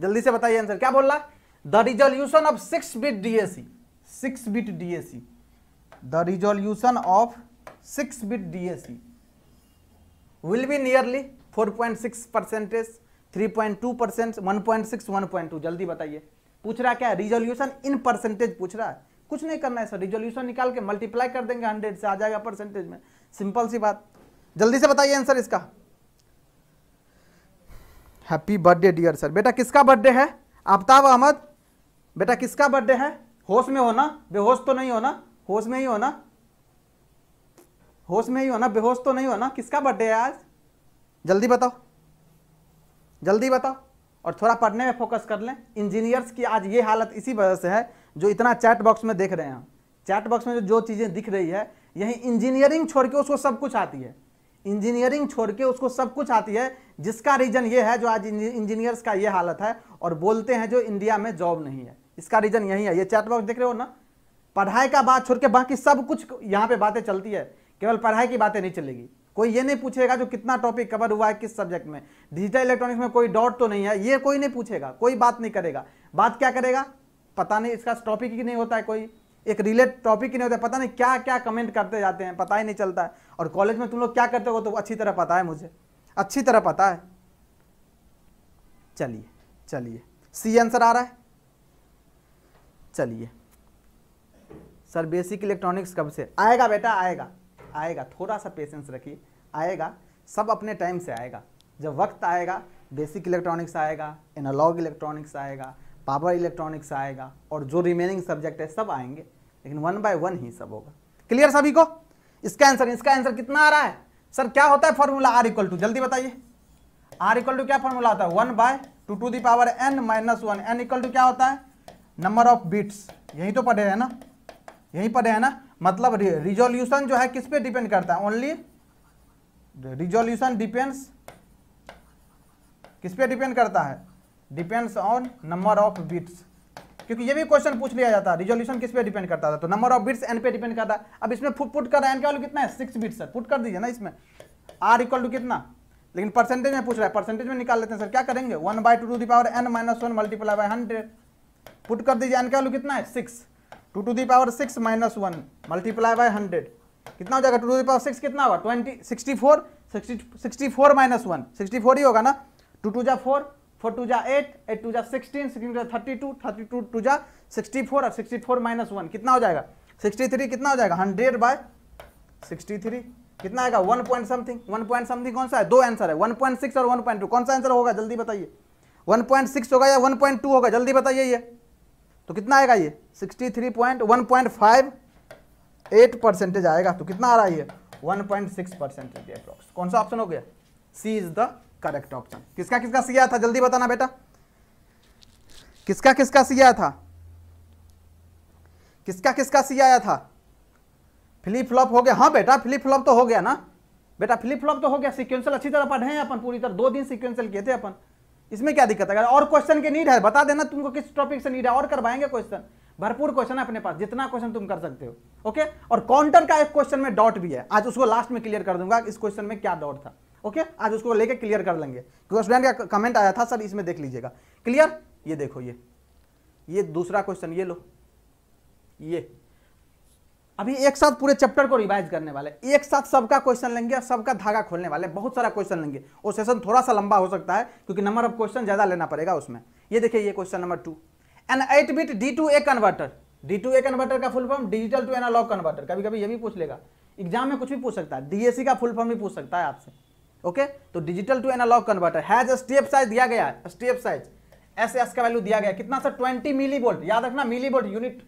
जल्दी से बताइए आंसर क्या बोल रहा the resolution of six bit DAC six bit DAC the resolution of six bit DAC will be nearly four point six percentage three point two percent one point six one point two जल्दी बताइए पूछ रहा क्या resolution in percentage पूछ रहा है कुछ नहीं करना है सर रिजोल्यूशन निकाल के मल्टीप्लाई कर देंगे हंड्रेड से आ जाएगा परसेंटेज में सिंपल सी बात जल्दी से बताइए आंसर इसका हैप्पी बर्थडे डियर सर बेटा किसका बर्थडे है आफ्ताब अहमद बेटा किसका बर्थडे है होश में होना बेहोश तो नहीं होना होश में ही होना होश में ही होना बेहोश तो नहीं होना किसका बर्थडे है आज जल्दी बताओ जल्दी बताओ और थोड़ा पढ़ने में फोकस कर लें इंजीनियर्स की आज ये हालत इसी वजह से है जो इतना चैट बॉक्स में देख रहे हैं चैट बॉक्स में जो, जो चीज़ें दिख रही है यही इंजीनियरिंग छोड़ के उसको सब कुछ आती है इंजीनियरिंग छोड़ के उसको सब कुछ आती है जिसका रीजन ये है जो आज इंजीनियर्स का ये हालत है और बोलते हैं जो इंडिया में जॉब नहीं है इसका रीजन यही है ये चैट बॉक्स देख रहे हो ना पढ़ाई का बात छोड़ के बाकी सब कुछ यहाँ पे बातें चलती है केवल पढ़ाई की बातें नहीं चलेगी कोई ये नहीं पूछेगा जो कितना टॉपिक कवर हुआ है किस सब्जेक्ट में डिजिटल इलेक्ट्रॉनिक्स में कोई डॉट तो नहीं है ये कोई नहीं पूछेगा कोई बात नहीं करेगा बात क्या करेगा पता नहीं इसका टॉपिक ही नहीं होता है कोई एक रिलेट टॉपिक ही नहीं होता पता नहीं क्या क्या कमेंट करते जाते हैं पता ही नहीं चलता है और कॉलेज में तुम लोग क्या करते हो तो अच्छी तरह पता है मुझे अच्छी तरह पता है चलिए चलिए सी आंसर आ रहा है चलिए सर बेसिक इलेक्ट्रॉनिक्स कब से आएगा बेटा आएगा आएगा थोड़ा सा पेशेंस रखिए आएगा सब अपने टाइम से आएगा जब वक्त आएगा बेसिक इलेक्ट्रॉनिक्स आएगा एनालॉग इलेक्ट्रॉनिक्स आएगा पावर इलेक्ट्रॉनिक्स आएगा और जो रिमेनिंग सब्जेक्ट है सब आएंगे लेकिन वन बाय वन ही सब होगा क्लियर सभी को इसका आंसर इसका आंसर कितना आ रहा है सर क्या होता है फॉर्मूला आर इक्वल टू जल्दी बताइए आर इक्वल टू क्या फॉर्मूला होता है one by two to the power N minus one N equal to क्या होता है नंबर ऑफ बीट्स यही तो पढ़े हैं ना यही पढ़े हैं ना मतलब रिजोल्यूशन जो है किस पे डिपेंड करता है ओनली रिजोल्यूशन डिपेंड्स किस पे डिपेंड करता है depends on number of bits क्योंकि ये भी क्वेश्चन पूछ लिया जाता है रिजोल्यूशन किस पे डिपेंड करता था तो नंबर ऑफ बिट्स एन पे डिपेंड करता है अब इसमें फुट पुट कर एन का वैल्यू कितना है सिक्स बिट्स है पुट कर दीजिए ना इसमें आर इक्वल टू कितना लेकिन परसेंटेज में पूछ रहा है परसेंटेज में निकाल लेते हैं सर क्या करेंगे one by two to the power N minus one multiply by hundred put कर दीजिए एन का वैल्यू कितना है six two to the power six minus one multiply by hundred कितना हो जाएगा two to the power six कितना होगा twenty sixty four sixty four minus one sixty four ही होगा ना टू टू जा फोर फोर टू जा एट एट टू जा सिक्सटीन सिक्सटीन टू जा thirty two thirty two two जा सिक्सटी फोर और सिक्सटी फोर माइनस वन कितना हो जाएगा सिक्सटी थ्री कितना हो जाएगा हंड्रेड बाय सिक्सटी थ्री कितना आएगा one point something one point something कौन सा है दो आंसर है वन पॉइंट सिक्स और वन पॉइंट टू कौन सा आंसर होगा जल्दी बताइए वन पॉइंट सिक्स होगा या वन पॉइंट टू होगा जल्दी बताइए ये तो कितना आएगा ये sixty three point one point five eight percentage आएगा तो कितना आ रहा है ये one point six percentage approx कौन सा ऑप्शन हो गया C is the correct option किसका किसका सी आया था जल्दी बताना बेटा किसका किसका सी आया था किसका किसका सी आया था फ्लिप फ्लॉप हो गया हाँ बेटा फ्लिप फ्लॉप तो हो गया ना बेटा फ्लिप फ्लॉप तो हो गया सिक्वेंसल अच्छी तरह पढ़े हैं अपन पूरी तरह दो दिन सिक्वेंसल किए थे अपन इसमें क्या दिक्कत है और क्वेश्चन के नीड है बता देना तुमको किस टॉपिक से नीड है और करवाएंगे क्वेश्चन भरपूर क्वेश्चन है अपने पास जितना क्वेश्चन तुम कर सकते हो ओके और काउंटर का एक क्वेश्चन में डॉट भी है आज उसको लास्ट में क्लियर कर दूंगा इस क्वेश्चन में क्या डॉट था ओके आज उसको लेके क्लियर कर लेंगे क्योंकि स्टूडेंट का कमेंट आया था सर इसमें देख लीजिएगा क्लियर ये देखो ये ये दूसरा क्वेश्चन ये लो ये अभी एक साथ पूरे चैप्टर को रिवाइज करने वाले एक साथ सबका क्वेश्चन लेंगे और सबका धागा खोलने वाले बहुत सारा क्वेश्चन लेंगे और सेशन थोड़ा सा लंबा हो सकता है क्योंकि नंबर ऑफ क्वेश्चन ज़्यादा लेना पड़ेगा उसमें ये देखिए ये question number two N eight bit D to A converter D to A converter का full form digital to analogue converter कभी कभी ये भी पूछ लेगा एग्जाम में कुछ भी पूछ सकता है डीएससी का फुल फॉर्म भी पूछ सकता है आपसे ओके तो digital to analogue converter has step size दिया गया है स्टेप साइज एस एस का वैल्यू दिया गया कितना सर 20 मिली वोल्ट याद रखना मिली वोल्ट यूनिट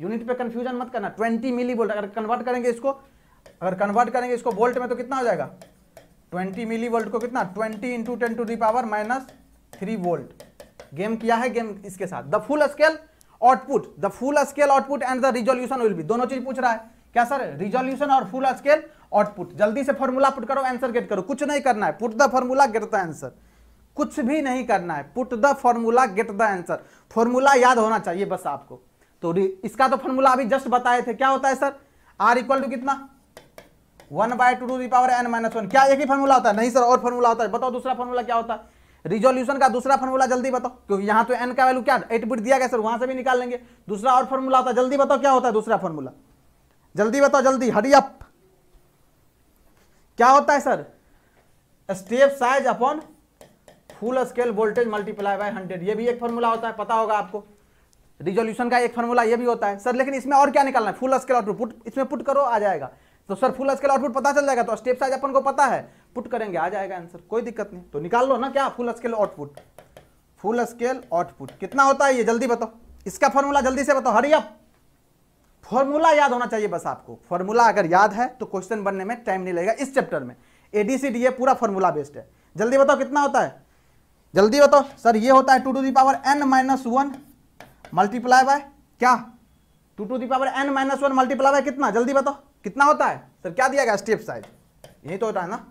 यूनिट पे कंफ्यूजन मत करना 20 मिली वोल्ट अगर कन्वर्ट करेंगे इसको अगर कन्वर्ट करेंगे इसको वोल्ट में तो कितना हो जाएगा 20 मिली वोल्ट को कितना 20 into ten to the power minus three volt game किया है गेम इसके साथ the full scale output the full scale output and the resolution will be दोनों चीज पूछ रहा है क्या सर रिजोल्यूशन और फुल स्केल और पुट जल्दी से फॉर्मूला पुट करो आंसर गेट करो कुछ नहीं करना है put the formula get the answer कुछ भी नहीं करना है put the formula get the answer formula याद होना चाहिए बस आपको तो इसका तो फॉर्मूला अभी जस्ट बताए थे क्या होता है सर आर इक्वल टू कितना one by two to the power N minus one क्या एक ही फॉर्मूला होता है नहीं सर और फॉर्मूला होता है बताओ दूसरा फॉर्मूला क्या होता है रिजोल्यूशन का दूसरा फॉर्मूला जल्दी बताओ क्योंकि यहां तो एन का वैल्यू क्या एट बिट दिया गया सर वहां से भी निकाल लेंगे दूसरा और फॉर्मूला होता है जल्दी बताओ क्या होता है दूसरा फॉर्मूला जल्दी बताओ जल्दी हरी अप क्या होता है sir step size upon full scale voltage multiply by hundred ये भी एक फॉर्मूला होता है पता होगा आपको रिजोल्यूशन का एक फॉर्मूला ये भी होता है सर लेकिन इसमें और क्या निकालना है फुल स्केल आउटपुट इसमें पुट करो आ जाएगा तो सर फुल स्केल आउटपुट पता चल जाएगा तो स्टेप साइज अपन को पता है पुट करेंगे आ जाएगा आंसर कोई दिक्कत नहीं तो निकाल लो ना क्या full scale output full scale output कितना होता है ये जल्दी बताओ इसका फॉर्मूला जल्दी से बताओ हरी फॉर्मूला याद होना चाहिए बस आपको फॉर्मूला अगर याद है तो क्वेश्चन बनने में टाइम नहीं लगेगा इस चैप्टर में एडीसीडीए पूरा फॉर्मूला बेस्ड है जल्दी बताओ कितना होता है जल्दी बताओ सर ये होता है two to the power N minus one multiply by क्या two to the power N minus one multiply by कितना जल्दी बताओ कितना होता है सर क्या दिया गया स्टेप साइज यही तो होता है ना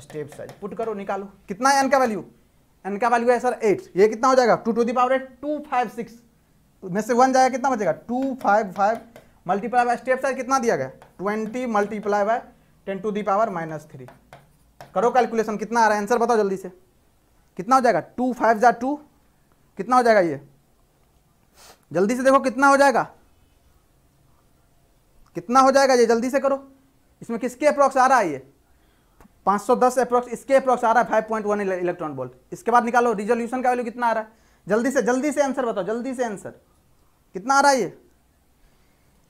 स्टेप साइज पुट करो निकालो कितना है एन का वैल्यू एन का वैल्यू है सर एट ये कितना हो जाएगा two to the power eight two five six तो में से वन जाएगा कितना बचेगा two five five multiply by step size कितना दिया गया twenty multiply by ten to the power minus three करो कैलकुलेशन कितना आ रहा है आंसर बताओ जल्दी से कितना हो जाएगा टू फाइव जा टू कितना हो जाएगा ये जल्दी से देखो कितना हो जाएगा कितना हो जाएगा ये जल्दी से करो इसमें किसके अप्रोक्स आ रहा है ये 510 अप्रोक्स इसके अप्रोक्स आ रहा है वन इलेक्ट्रॉन बोल्ट इसके बाद निकालो रिजोल्यूशन का वैल्यू कितना आ रहा है जल्दी से जल्दी से आंसर बताओ जल्दी से आंसर कितना आ रहा है ये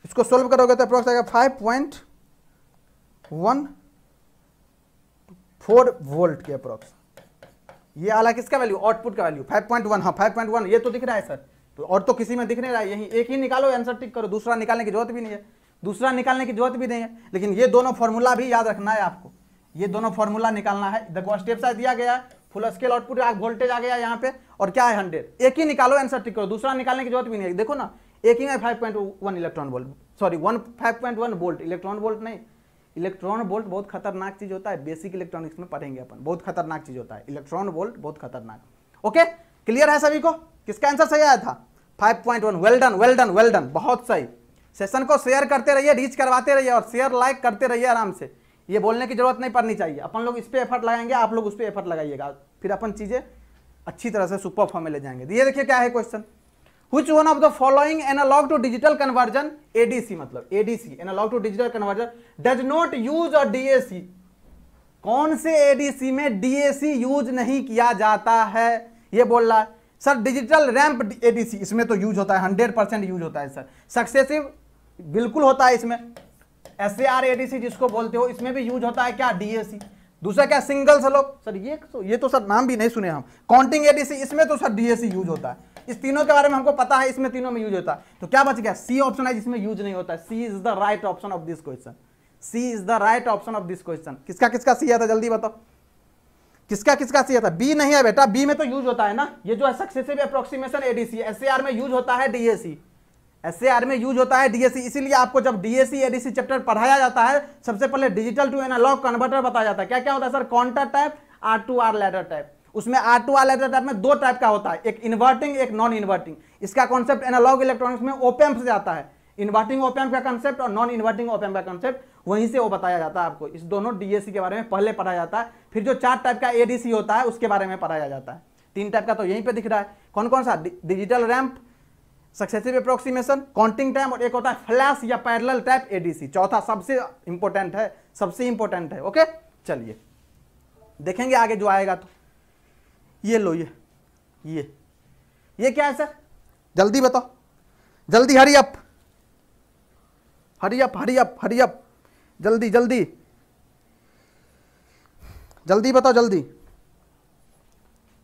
इसको सोल्व करोगे तो अप्रोक्स आएगा five point one four volt के अप्रोक्स ये आला किसका वैल्यू आउटपुट का वैल्यू फाइव पॉइंट वन हाँ फाइव पॉइंट वन ये तो दिख रहा है सर तो और तो किसी में दिख नहीं रहा है यही एक ही निकालो आंसर टिक करो दूसरा निकालने की जरूरत भी नहीं है दूसरा निकालने की जरूरत भी नहीं है लेकिन ये दोनों फॉर्मूला भी याद रखना है आपको ये दोनों फॉर्मूला निकालना है देखो स्टेप साइज दिया गया फुल स्केल आउटपुट वोल्टेज आ गया यहाँ पे और क्या है हंड्रेड एक ही निकालो आंसर टिक करो दूसरा निकालने की जरूरत भी नहीं है देखो ना एक ही five point one electron volt sorry one five point one volt electron volt नहीं इलेक्ट्रॉन वोल्ट बहुत खतरनाक चीज होता है बेसिक इलेक्ट्रॉनिक्स में पढ़ेंगे अपन बहुत खतरनाक चीज होता है इलेक्ट्रॉन वोल्ट बहुत खतरनाक ओके क्लियर है सभी को किसका आंसर सही आया था one well done well done well done बहुत सही सेशन को शेयर करते रहिए रीच करवाते रहिए और शेयर लाइक करते रहिए आराम से ये बोलने की जरूरत नहीं पड़नी चाहिए अपन लोग इस पर एफर्ट लगाएंगे आप लोग उस पर एफर्ट लगाइएगा फिर अपन चीज़ें अच्छी तरह से सुपर फॉर्म में ले जाएंगे ये देखिए क्या है question which one of the following analog to digital conversion adc मतलब adc analog to digital conversion does not use a dac कौन से एडीसी में dac यूज नहीं किया जाता है ये बोल रहा है सर डिजिटल रैंप एडीसी इसमें तो यूज होता है हंड्रेड परसेंट यूज होता है सर सक्सेसिव बिल्कुल होता है इसमें एस ए आर एडीसी जिसको बोलते हो इसमें भी यूज होता है क्या डीएसी दूसरा क्या सिंगल स्लोप सर ये तो ये तो सर नाम भी नहीं सुने हम काउंटिंग एडीसी इसमें तो सर डीएसी यूज होता है इस तीनों के बारे में हमको पता है इसमें तीनों में यूज होता है तो क्या बच गया सी ऑप्शन है जिसमें यूज नहीं होता C is the right option of this question C is the right option of this question किसका किसका सी आता जल्दी बताओ किसका किसका सी आता बी नहीं है बेटा बी में तो यूज होता है ना ये जो है सक्सेसिव अप्रोक्सीमेशन एडीसी एसएआर में यूज होता है डीएसी एसएआर में यूज होता है डीएसी इसीलिए आपको जब डीएसी एडीसी चैप्टर पढ़ाया जाता है सबसे पहले डिजिटल टू एनालॉग कन्वर्टर बताया जाता है क्या क्या होता है sir counter type R two R ladder type उसमें आर टू वाला टाइप में दो टाइप का होता है एक इन्वर्टिंग एक नॉन इन्वर्टिंग इसका कॉन्सेप्ट एनालॉग इलेक्ट्रॉनिक्स में ओपेम्प से आता है इन्वर्टिंग ओपेम्प का कॉन्सेप्ट और नॉन इन्वर्टिंग ओपेम्प का कॉन्सेप्ट वहीं से वो बताया जाता है आपको इस दोनों डीएसी के बारे में पहले पढ़ा जाता है फिर जो चार टाइप का एडीसी होता है उसके बारे में पढ़ाया जाता है तीन टाइप का तो यहीं पर दिख रहा है कौन कौन सा digital ramp successive approximation counting time और एक होता है फ्लैश या पैरल टाइप एडीसी चौथा सबसे इंपॉर्टेंट है सबसे इंपॉर्टेंट है ओके चलिए देखेंगे आगे जो आएगा तो ये लो ये ये ये क्या है सर जल्दी बताओ जल्दी hurry up hurry up hurry up hurry up जल्दी जल्दी जल्दी बताओ जल्दी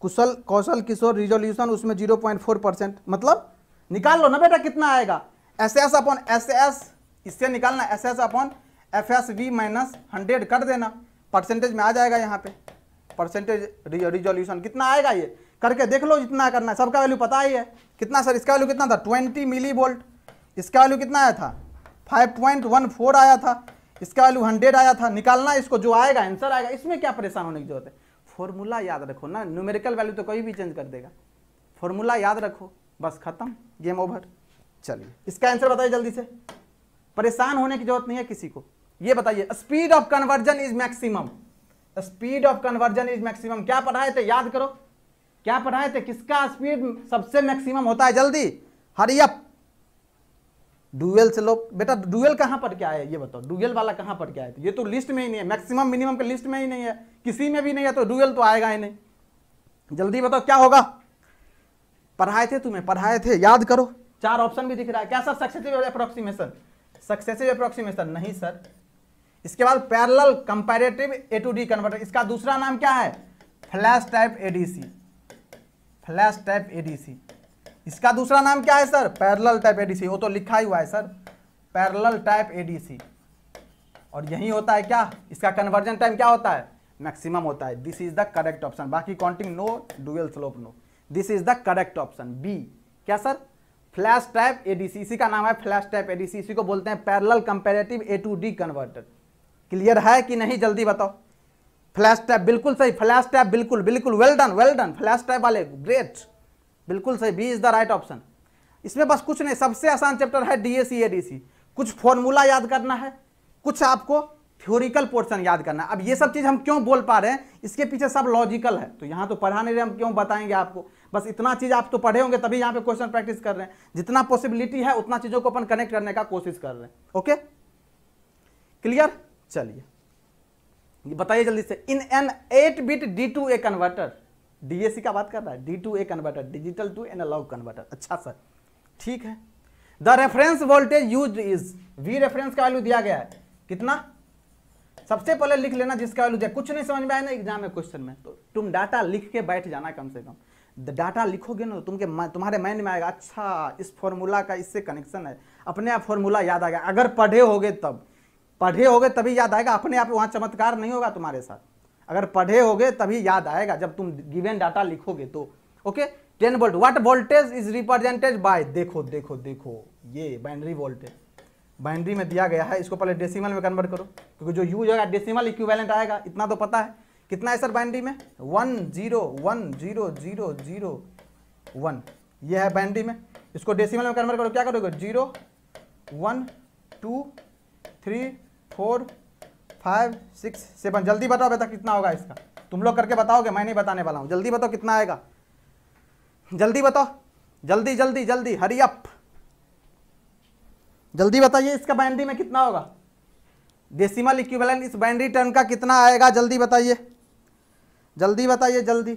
कुशल कौशल किशोर रिजोल्यूशन उसमें जीरो पॉइंट फोर परसेंट मतलब निकाल लो ना बेटा कितना आएगा S S upon S S इससे निकालना S S upon F S V minus hundred कर देना परसेंटेज में आ जाएगा यहाँ पे परसेंटेज रिजोल्यूशन कितना आएगा ये करके देख लो जितना करना है सबका वैल्यू पता ही है कितना सर इसका वैल्यू कितना था ट्वेंटी मिली वोल्ट इसका वैल्यू कितना आया था फाइव पॉइंट वन फोर आया था इसका वैल्यू हंड्रेड आया था निकालना इसको जो आएगा आंसर आएगा इसमें क्या परेशान होने की जरूरत है फॉर्मूला याद रखो ना न्यूमेरिकल वैल्यू तो कोई भी चेंज कर देगा फॉर्मूला याद रखो बस खत्म गेम ओवर चलिए इसका आंसर बताइए जल्दी से परेशान होने की जरूरत नहीं है किसी को ये बताइए speed of conversion is maximum speed of conversion is maximum क्या पढ़ाए थे याद करो क्या पढ़ाए थे किसका स्पीड सबसे मैक्सिमम होता है जल्दी हरियप डुएल से लोग बेटा डुएल कहाँ पर क्या है ये बताओ डुएल वाला कहाँ पर क्या है ये तो लिस्ट में ही नहीं है मैक्सिमम मिनिमम के लिस्ट में ही नहीं है किसी में भी नहीं है तो डुएल तो आएगा ही नहीं जल्दी बताओ क्या होगा पढ़ाए थे तुम्हें पढ़ाए थे याद करो चार ऑप्शन भी दिख रहा है क्या sir successive approximation successive approximation नहीं सर इसके बाद parallel comparative A to D converter इसका दूसरा नाम क्या है flash type ADC flash type ADC इसका दूसरा नाम क्या है सर पैरल टाइप एडीसी वो तो लिखा ही हुआ है सर पैरल टाइप एडीसी और यही होता है क्या इसका कन्वर्जन टाइम क्या होता है मैक्सिमम होता है this is the correct option बाकी counting no dual slope no this is the correct option B क्या सर फ्लैश टाइप एडीसी इसी का नाम है फ्लैश टाइप एडीसी इसी को बोलते हैं parallel comparative A to D converter clear है कि नहीं जल्दी बताओ फ्लैश टैप बिल्कुल सही फ्लैश टैप बिल्कुल बिल्कुल well done well done flash type वाले ग्रेट बिल्कुल सही B is the right option इसमें बस कुछ नहीं सबसे आसान चैप्टर है डी एस सी कुछ फॉर्मूला याद करना है कुछ आपको थ्योरिकल पोर्शन याद करना है अब ये सब चीज़ हम क्यों बोल पा रहे हैं इसके पीछे सब लॉजिकल है तो यहाँ तो पढ़ा नहीं रहे हम क्यों बताएंगे आपको बस इतना चीज़ आप तो पढ़े होंगे तभी यहाँ पे क्वेश्चन प्रैक्टिस कर रहे हैं जितना पॉसिबिलिटी है उतना चीज़ों को अपन कनेक्ट करने का कोशिश कर रहे हैं ओके क्लियर चलिए बताइए जल्दी से in an eight bit D to A converter DAC का बात कर रहा है D to A converter digital to analogue converter अच्छा सर ठीक है the reference voltage use is V reference का वैल्यू दिया गया है कितना सबसे पहले लिख लेना जिसका वैल्यू दिया कुछ नहीं समझ में आया ना एग्जाम में क्वेश्चन में तो तुम डाटा लिख के बैठ जाना कम से कम डाटा लिखोगे ना तो तुमके तुम्हारे माइंड में आएगा अच्छा इस फॉर्मूला का इससे कनेक्शन है अपने आप फॉर्मूला याद आ गया अगर पढ़े होगे तब पढ़े होगे तभी याद आएगा अपने आप वहाँ चमत्कार नहीं होगा तुम्हारे साथ अगर पढ़े होगे तभी याद आएगा जब तुम गिवेन डाटा लिखोगे तो okay ten volt what voltage is represented by देखो देखो देखो ये बाइनरी वोल्टेज बाइनरी में दिया गया है इसको पहले डेसिमल में कन्वर्ट करो क्योंकि जो यूज होगा डेसिमल इक्विवेलेंट आएगा इतना तो पता है कितना है सर बाइनरी में one zero one zero zero zero one ये है बाइनरी में इसको डेसिमल में कन्वर्ट करो क्या करोगे zero one two three four five six seven जल्दी बताओ बेटा कितना होगा इसका तुम लोग करके बताओगे मैं नहीं बताने वाला हूँ जल्दी बताओ कितना आएगा जल्दी बताओ जल्दी जल्दी जल्दी हरी अप जल्दी बताइए इसका बाइंड्री में कितना होगा डेसिमल इक्विवेलेंट इस बाइंड्री टर्न का कितना आएगा जल्दी बताइए जल्दी बताइए जल्दी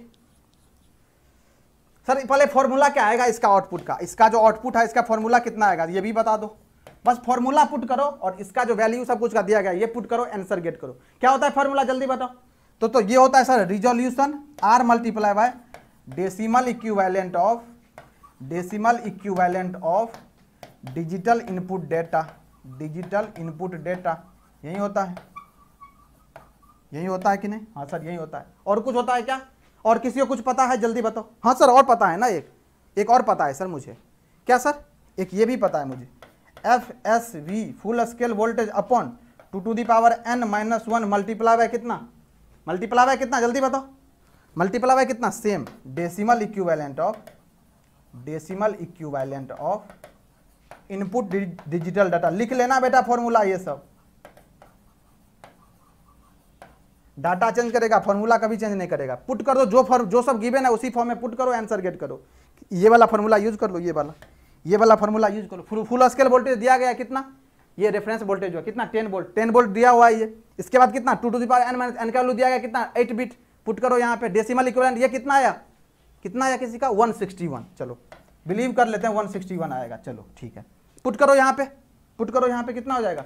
सर पहले फॉर्मूला क्या आएगा इसका आउटपुट का इसका जो आउटपुट है इसका फॉर्मूला कितना आएगा ये भी बता दो बस फॉर्मूला पुट करो और इसका जो वैल्यू सब कुछ का दिया गया ये पुट करो एंसर गेट करो क्या होता है फॉर्मूला जल्दी बताओ तो तो ये होता है sir resolution R multiply by decimal equivalent of decimal equivalent of digital input data digital input data यही होता है यही होता है कि नहीं हाँ सर यही होता है और कुछ होता है क्या और किसी को कुछ पता है जल्दी बताओ हाँ सर और पता है ना एक एक और पता है सर मुझे क्या सर एक ये भी पता है मुझे F S V full scale voltage upon two to the power N minus one multiply by कितना मल्टीप्लाई बाय कितना जल्दी बताओ मल्टीप्लाई बाय कितना same decimal equivalent of decimal equivalent of input digital data लिख लेना बेटा फॉर्मूला ये सब डाटा चेंज करेगा फॉर्मूला कभी चेंज नहीं करेगा पुट कर दो जो फॉर्म जो सब गिवेन है उसी फॉर्म में पुट करो आंसर गेट करो ये वाला फॉर्मूला यूज कर लो ये वाला ये वाला फॉर्मूला यूज करो फुल फुल स्केल वोल्टेज दिया गया कितना ये रेफरेंस वोल्टेज हुआ कितना टेन वोल्ट टेन वोल्ट दिया हुआ ये इसके बाद कितना two to the power N minus N का लू दिया गया कितना एट बिट पुट करो यहाँ पे डेसिमल इक्विवेलेंट ये कितना आया कितना आया किसी का 161 चलो बिलीव कर लेते हैं 161 आएगा चलो ठीक है पुट करो यहाँ पे पुट करो यहाँ पे कितना हो जाएगा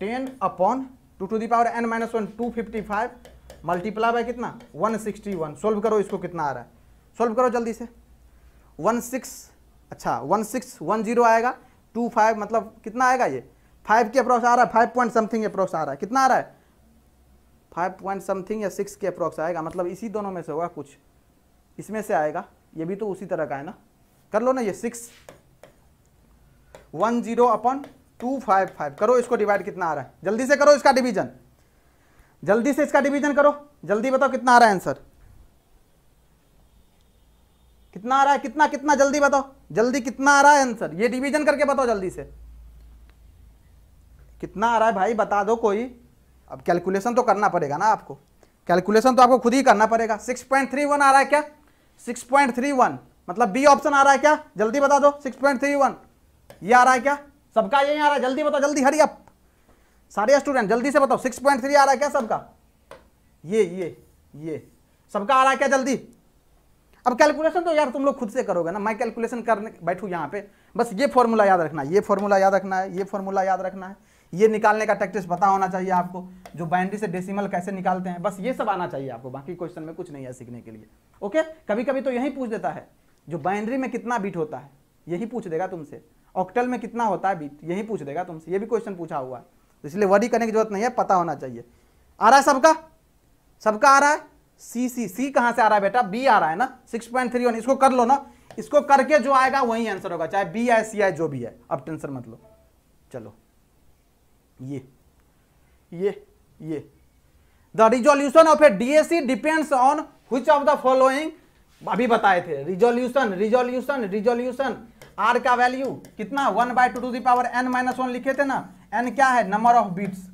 ten upon two to power N minus one two fifty five multiply by कितना वन सोल्व करो इसको कितना आ रहा है सोल्व करो जल्दी से वन सिक्स अच्छा वन सिक्स वन जीरो आएगा टू फाइव मतलब कितना आएगा ये फाइव के अप्रोक्स आ रहा है फाइव पॉइंट समथिंग अप्रोक्स आ रहा है कितना आ रहा है फाइव पॉइंट समथिंग या सिक्स के अप्रोक्स आएगा मतलब इसी दोनों में से होगा कुछ इसमें से आएगा ये भी तो उसी तरह का है ना कर लो ना ये six one zero upon two five five करो इसको डिवाइड कितना आ रहा है जल्दी से करो इसका डिवीजन जल्दी से इसका डिवीजन करो जल्दी बताओ कितना आ रहा है आंसर कितना आ रहा है कितना कितना जल्दी बताओ जल्दी कितना आ रहा है आंसर ये डिवीजन करके बताओ जल्दी से कितना आ रहा है भाई बता दो कोई अब कैलकुलेशन तो करना पड़ेगा ना आपको कैलकुलेशन तो आपको खुद ही करना पड़ेगा 6.31 आ रहा है क्या 6.31 मतलब बी ऑप्शन आ रहा है क्या जल्दी बता दो 6.31 ये आ रहा है क्या सबका यही आ रहा है जल्दी बताओ जल्दी हरी अप सारे स्टूडेंट जल्दी से बताओ थ्री आ रहा है क्या सबका ये ये ये सबका आ रहा है क्या जल्दी अब कैलकुलेशन तो यार तुम लोग खुद से करोगे ना मैं कैलकुलेशन करने बैठू यहाँ पे बस ये फॉर्मूला याद रखना है ये फॉर्मूला याद रखना है ये फॉर्मूला याद रखना है ये निकालने का प्रैक्टिस पता होना चाहिए आपको जो बाइनरी से डेसिमल कैसे निकालते हैं बस ये सब आना चाहिए आपको बाकी क्वेश्चन में कुछ नहीं है सीखने के लिए ओके कभी कभी तो यही पूछ देता है जो बाइनरी में कितना बीट होता है यही पूछ देगा तुमसे ऑक्टल में कितना होता है बीट यही पूछ देगा तुमसे ये भी क्वेश्चन पूछा हुआ है तो इसलिए वरी करने की जरूरत नहीं है पता होना चाहिए आ रहा है सबका सबका आ रहा है सी सी सी कहाँ से आ रहा है बेटा बी आ रहा है ना सिक्स पॉइंट थ्री वन इसको कर लो ना इसको करके जो आएगा वही आंसर होगा चाहे बी आए सी आए जो भी है अब टेंसर मत लो चलो ये ये ये the resolution of a DAC depends on which of the following अभी बताए थे रिजोल्यूशन रिजोल्यूशन रिजोल्यूशन आर का वैल्यू कितना one by two to the power N minus one लिखे थे ना एन क्या है नंबर ऑफ बीट्स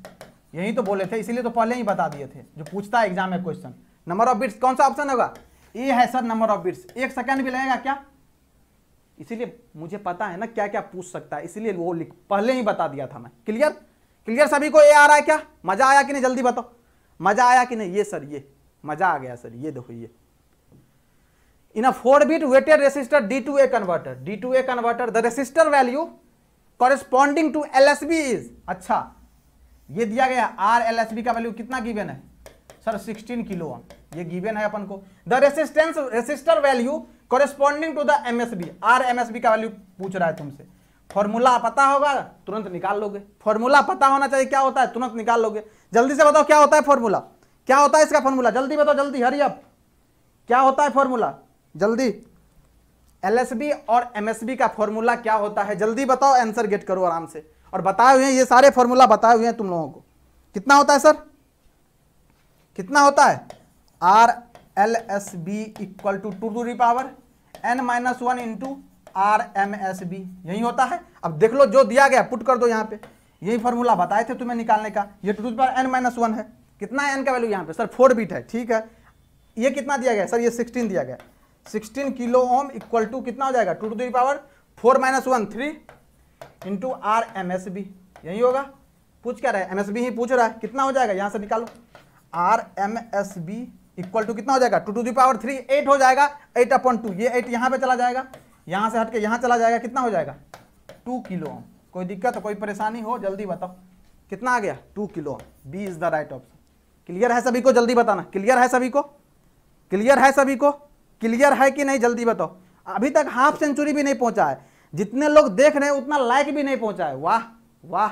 यही तो बोले थे इसीलिए तो पहले ही बता दिए थे जो पूछता है एग्जाम में क्वेश्चन नंबर ऑफ बिट्स कौन सा ऑप्शन होगा ए है सर नंबर ऑफ बिट्स एक सेकंड भी लगेगा क्या इसीलिए मुझे पता है ना क्या क्या पूछ सकता है इसीलिए वो लिख पहले ही बता दिया था मैं क्लियर क्लियर सभी को ए आ रहा है क्या मजा आया कि नहीं जल्दी बताओ मजा आया कि नहीं ये सर ये मजा आ गया सर ये देखो ये in four D to A converter D to A converter the converter value corresponding to L S B is अच्छा ये दिया गया आर एल एस बी का वैल्यू कितना गिवेन है सर 16 किलो ये गिवन है अपन को the resistance resistor value corresponding to the M S B R M S B का वैल्यू पूछ रहा है तुमसे फॉर्मूला पता होगा तुरंत निकाल लोगे फॉर्मूला पता होना चाहिए क्या होता है तुरंत निकाल लोगे जल्दी से बताओ क्या होता है फॉर्मूला क्या होता है इसका फॉर्मूला जल्दी बताओ जल्दी हरी अप क्या होता है फॉर्मूला जल्दी एलएसबी और एमएसबी का फॉर्मूला क्या होता है जल्दी बताओ आंसर गेट करो आराम से और बताए हुए हैं ये सारे फॉर्मूला बताए हुए हैं तुम लोगों को कितना होता है सर कितना होता है R L S B equal to two to repower power N minus one into R M S B यही होता है अब देख लो जो दिया गया पुट कर दो यहाँ पे यही फॉर्मूला बताए थे तुम्हें निकालने का ये two to power N minus one है कितना है एन का वैल्यू यहाँ पे सर फोर बीट है ठीक है ये कितना दिया गया सर ये सिक्सटीन दिया गया sixteen kilo ohm equal to कितना हो जाएगा two to the power four minus one three into R M S B यही होगा पूछ क्या रहा है एम एस बी ही पूछ रहा है कितना हो जाएगा यहाँ से निकालो R M S B equal to कितना हो जाएगा two to the power three eight हो जाएगा एट अपॉन टू ये एट यहाँ पे चला जाएगा यहाँ से हटके के यहाँ चला जाएगा कितना हो जाएगा टू किलो ओम कोई दिक्कत हो कोई परेशानी हो जल्दी बताओ कितना आ गया two kilo ohm B is the right option clear है सभी को जल्दी बताना क्लियर है सभी को क्लियर है सभी को क्लियर है कि नहीं जल्दी बताओ अभी तक हाफ सेंचुरी भी नहीं पहुंचा है जितने लोग देख रहे हैं उतना लाइक भी नहीं पहुंचा है वाह वाह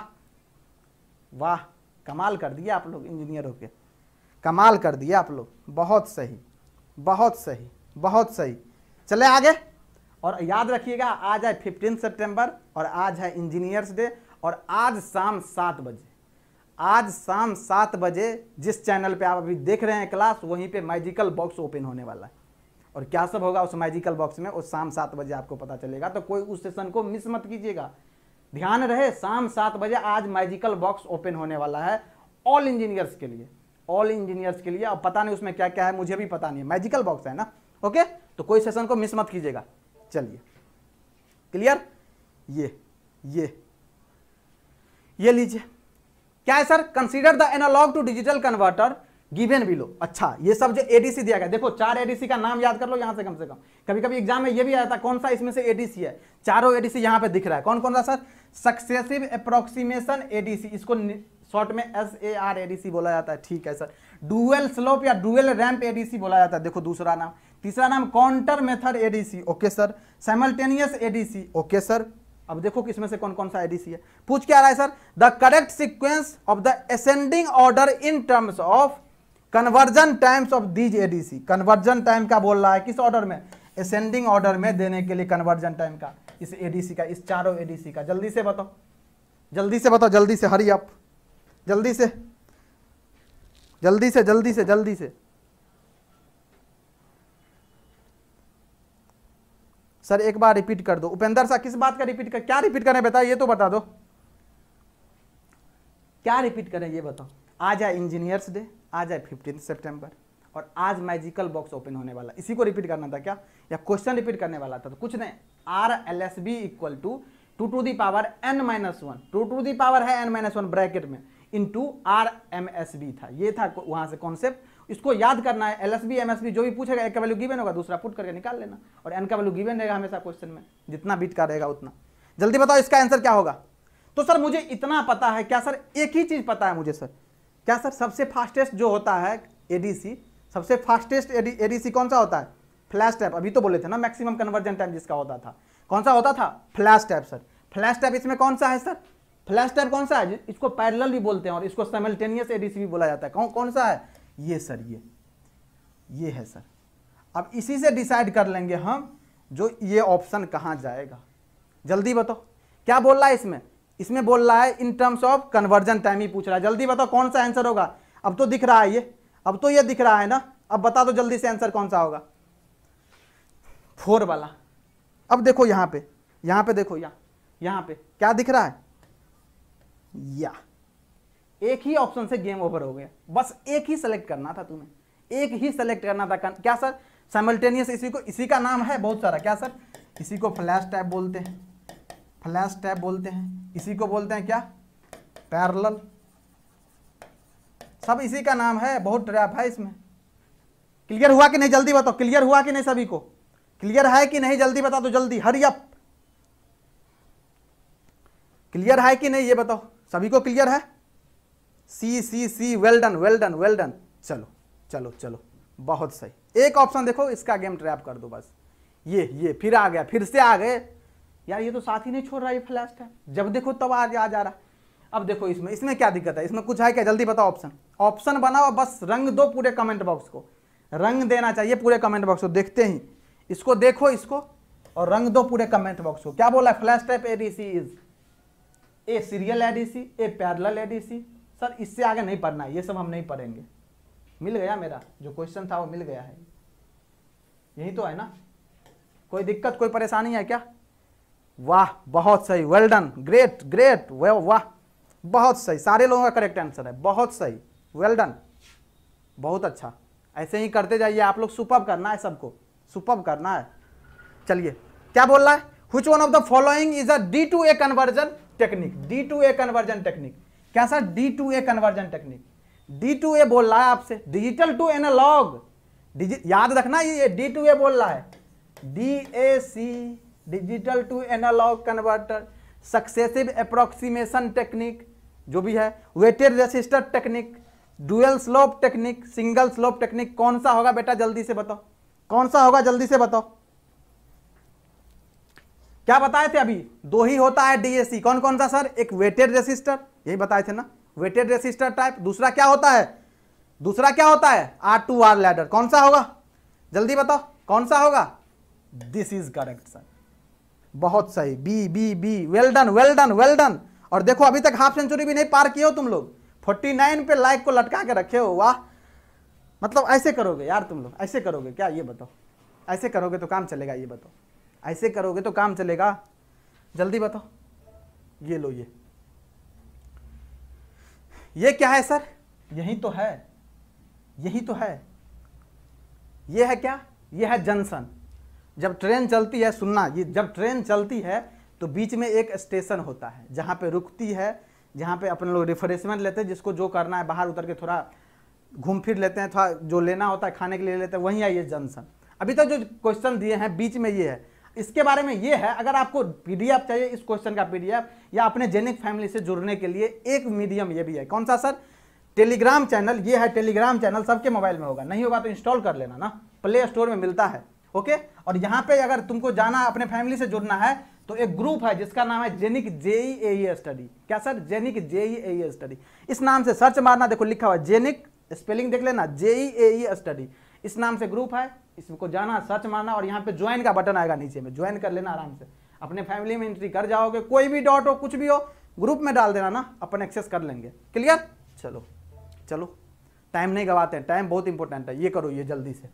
वाह कमाल कर दिया आप लोग इंजीनियरों के कमाल कर दिया आप लोग बहुत सही बहुत सही बहुत सही चले आगे और याद रखिएगा आज है फिफ्टीन सितंबर और आज है इंजीनियर्स डे और आज शाम सात बजे आज शाम सात बजे जिस चैनल पे आप अभी देख रहे हैं क्लास वहीं पे मैजिकल बॉक्स ओपन होने वाला है और क्या सब होगा उस मैजिकल बॉक्स में उस शाम सात बजे आपको पता चलेगा तो कोई उस सेशन को मिस मत कीजिएगा ध्यान रहे शाम सात बजे आज मैजिकल बॉक्स ओपन होने वाला है ऑल इंजीनियर्स के लिए ऑल इंजीनियर्स के लिए अब पता नहीं उसमें क्या क्या है मुझे भी पता नहीं है मैजिकल बॉक्स है ना ओके तो कोई सेशन को मिस मत कीजिएगा चलिए क्लियर ये ये ये लीजिए क्या है sir consider the analogue to digital converter given below अच्छा ये सब जो एडीसी दिया गया देखो चार एडीसी का नाम याद कर लो यहां से कम से कम कभी कभी एग्जाम में ये भी आया था कौन सा इसमें से एडीसी है चारों एडीसी यहां पे दिख रहा है कौन कौन सा सर सक्सेसिव अप्रोक्सीमेशन एडीसी इसको शॉर्ट में एस ए आर एडीसी बोला जाता है ठीक है सर डुअल स्लोप या डुअल रैंप एडीसी बोला जाता है देखो दूसरा नाम तीसरा नाम counter method ADC okay sir simultaneous ADC okay sir अब देखो किसमें से कौन कौन सा एडीसी है पूछ क्या रहा है sir the correct sequence of the ascending order in terms of conversion times of these ADC conversion time का बोल रहा है किस ऑर्डर में असेंडिंग ऑर्डर में देने के लिए कन्वर्जन टाइम का इस एडीसी का इस चारों एडीसी का जल्दी से बताओ जल्दी से बताओ जल्दी से हरी अप जल्दी से जल्दी से जल्दी से जल्दी से सर एक बार रिपीट कर दो उपेंद्र सर किस बात का रिपीट कर क्या रिपीट करें बताओ ये तो बता दो क्या रिपीट करें ये बताओ आज है इंजीनियर्स डे आज है फिफ्टीन सितंबर और आज मैजिकल बॉक्स ओपन होने वाला इसी को रिपीट करना था क्या या क्वेश्चन रिपीट करने वाला था तो कुछ नहीं R L S B equal to two to the power N minus one two to the power है एन माइनस वन ब्रैकेट में into R M S B था ये था वहां से कॉन्सेप्ट इसको याद करना है L S B M S B जो भी पूछेगा एक का वैल्यू गिवन होगा दूसरा पुट करके निकाल लेना और एन का वैल्यू गिवन रहेगा हमेशा क्वेश्चन में जितना बीट का रहेगा उतना जल्दी बताओ इसका आंसर क्या होगा तो सर मुझे इतना पता है क्या सर एक ही चीज़ पता है मुझे सर क्या सर सबसे फास्टेस्ट जो होता है एडीसी सबसे फास्टेस्ट एडीसी कौन सा होता है फ्लैश टैप अभी तो बोले थे ना मैक्सिमम कन्वर्जन टाइम जिसका होता था कौन सा होता था flash type sir flash type इसमें कौन सा है सर फ्लैश टाइप कौन सा है इसको पैरेलल भी बोलते हैं और इसको साइमल्टेनियस एडीसी भी बोला जाता है कौन कौन सा है ये सर ये ये है सर अब इसी से डिसाइड कर लेंगे हम जो ये ऑप्शन कहाँ जाएगा जल्दी बताओ क्या बोल रहा है इसमें इसमें बोल रहा है in terms of conversion time ही पूछ रहा है जल्दी बताओ कौन सा आंसर होगा अब तो दिख रहा है ये अब तो ये दिख रहा है ना अब बता दो जल्दी से आंसर कौन सा होगा फोर वाला अब देखो यहाँ पे यहाँ पे देखो यहाँ यहाँ पे क्या दिख रहा है या एक ही ऑप्शन से गेम ओवर हो गया बस एक ही सेलेक्ट करना था तुम्हें एक ही सेलेक्ट करना था क्या सर साइमल्टेनियस इसी को इसी का नाम है बहुत सारा क्या सर इसी को फ्लैश टैप बोलते हैं फ्लैश टैप बोलते हैं इसी को बोलते हैं क्या पैरल सब इसी का नाम है बहुत ट्रैप है इसमें क्लियर हुआ कि नहीं जल्दी बताओ क्लियर हुआ कि नहीं सभी को क्लियर है कि नहीं जल्दी बता दो तो जल्दी हरी अप क्लियर है कि नहीं ये बताओ सभी को क्लियर है C C C well done well done well done चलो चलो चलो बहुत सही एक ऑप्शन देखो इसका गेम ट्रैप कर दो बस ये ये फिर आ गया फिर से आ गए यार ये तो साथ ही नहीं छोड़ रहा ये फ्लैश है जब देखो तब आ जा रहा है अब देखो इसमें इसमें क्या दिक्कत है इसमें कुछ है क्या जल्दी बताओ ऑप्शन ऑप्शन बनाओ बस रंग दो पूरे कमेंट बॉक्स को रंग देना चाहिए पूरे कमेंट बॉक्स को देखते ही इसको देखो इसको और रंग दो पूरे कमेंट बॉक्स को क्या बोला flash type ADC is a serial ADC a parallel ADC sir इससे आगे नहीं पढ़ना है ये सब हम नहीं पढ़ेंगे मिल गया मेरा जो क्वेश्चन था वो मिल गया है यही तो है ना कोई दिक्कत कोई परेशानी है क्या वाह बहुत सही well done great great way वाह बहुत सही सारे लोगों का करेक्ट आंसर है बहुत सही वेल डन बहुत अच्छा ऐसे ही करते जाइए आप लोग सुपअप करना है सबको सुपअप करना है चलिए क्या बोल रहा है which one of the following is a D to A conversion technique D to A conversion टेक्निक क्या sir D to A conversion technique D to A बोल रहा है आपसे डिजिटल टू एनालॉग याद रखना ये डी टू ए बोल रहा है D A C digital to analogue converter successive approximation technique जो भी है weighted resistor technique dual slope technique single slope technique कौन सा होगा बेटा जल्दी से बताओ कौन सा होगा जल्दी से बताओ क्या बताए थे अभी दो ही होता है डीएसी कौन कौन सा सर एक वेटेड रेसिस्टर यही बताए थे ना वेटेड रेसिस्टर टाइप दूसरा क्या होता है दूसरा क्या होता है आर टू आर लैडर कौन सा होगा जल्दी बताओ कौन सा होगा दिस इज करेक्ट सर बहुत सही B B B well done well done well done और देखो अभी तक हाफ सेंचुरी भी नहीं पार किए हो तुम लोग 49 पे लाइक को लटका के रखे हो वाह मतलब ऐसे करोगे यार तुम लोग ऐसे करोगे क्या ये बताओ ऐसे करोगे तो काम चलेगा ये बताओ ऐसे करोगे तो काम चलेगा जल्दी बताओ ये लो ये ये क्या है सर यही तो है यही तो है ये है क्या ये है जंक्शन जब ट्रेन चलती है सुनना ये जब ट्रेन चलती है तो बीच में एक स्टेशन होता है जहाँ पे रुकती है जहाँ पे अपने लोग रिफ्रेशमेंट लेते हैं जिसको जो करना है बाहर उतर के थोड़ा घूम फिर लेते हैं थोड़ा जो लेना होता है खाने के लिए लेते हैं वहीं आइए ये जंक्शन अभी तक तो जो क्वेश्चन दिए हैं बीच में ये है इसके बारे में ये है अगर आपको पीडीएफ चाहिए इस क्वेश्चन का पीडीएफ या अपने जेनिक फैमिली से जुड़ने के लिए एक मीडियम ये भी है कौन सा सर टेलीग्राम चैनल ये है टेलीग्राम चैनल सबके मोबाइल में होगा नहीं होगा तो इंस्टॉल कर लेना ना प्ले स्टोर में मिलता है ओके और यहाँ पे अगर तुमको जाना अपने फैमिली से जुड़ना है तो एक ग्रुप है जिसका नाम है जेनिक जेई ए स्टडी क्या सर जेनिक जेई ए स्टडी इस नाम से सर्च मारना देखो लिखा हुआ जेनिक स्पेलिंग देख लेना जेई ए स्टडी इस नाम से ग्रुप है इसको जाना सच माना और यहाँ पे ज्वाइन का बटन आएगा नीचे में ज्वाइन कर लेना आराम से अपने फैमिली में एंट्री कर जाओगे कोई भी डॉट हो कुछ भी हो ग्रुप में डाल देना ना अपन एक्सेस कर लेंगे क्लियर चलो चलो टाइम नहीं गवाते हैं टाइम बहुत इंपॉर्टेंट है ये करो ये जल्दी से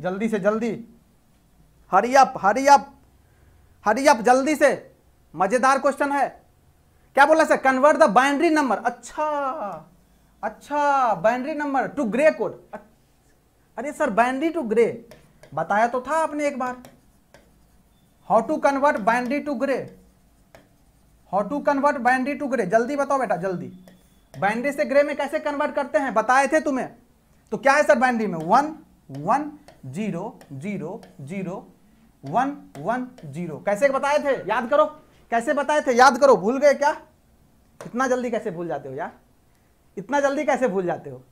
जल्दी से जल्दी hurry up hurry up hurry up जल्दी से मजेदार क्वेश्चन है क्या बोला sir convert the binary number अच्छा अच्छा binary number to Gray code अच्छा अरे सर बाइनरी टू ग्रे बताया तो था आपने एक बार how to convert binary to Gray how to convert binary to Gray जल्दी बताओ बेटा जल्दी बाइनरी से ग्रे में कैसे कन्वर्ट करते हैं बताए थे तुम्हें तो क्या है सर बाइनरी में one one zero zero zero one one zero कैसे बताए थे याद करो कैसे बताए थे याद करो भूल गए क्या इतना जल्दी कैसे भूल जाते हो यार इतना जल्दी कैसे भूल जाते हो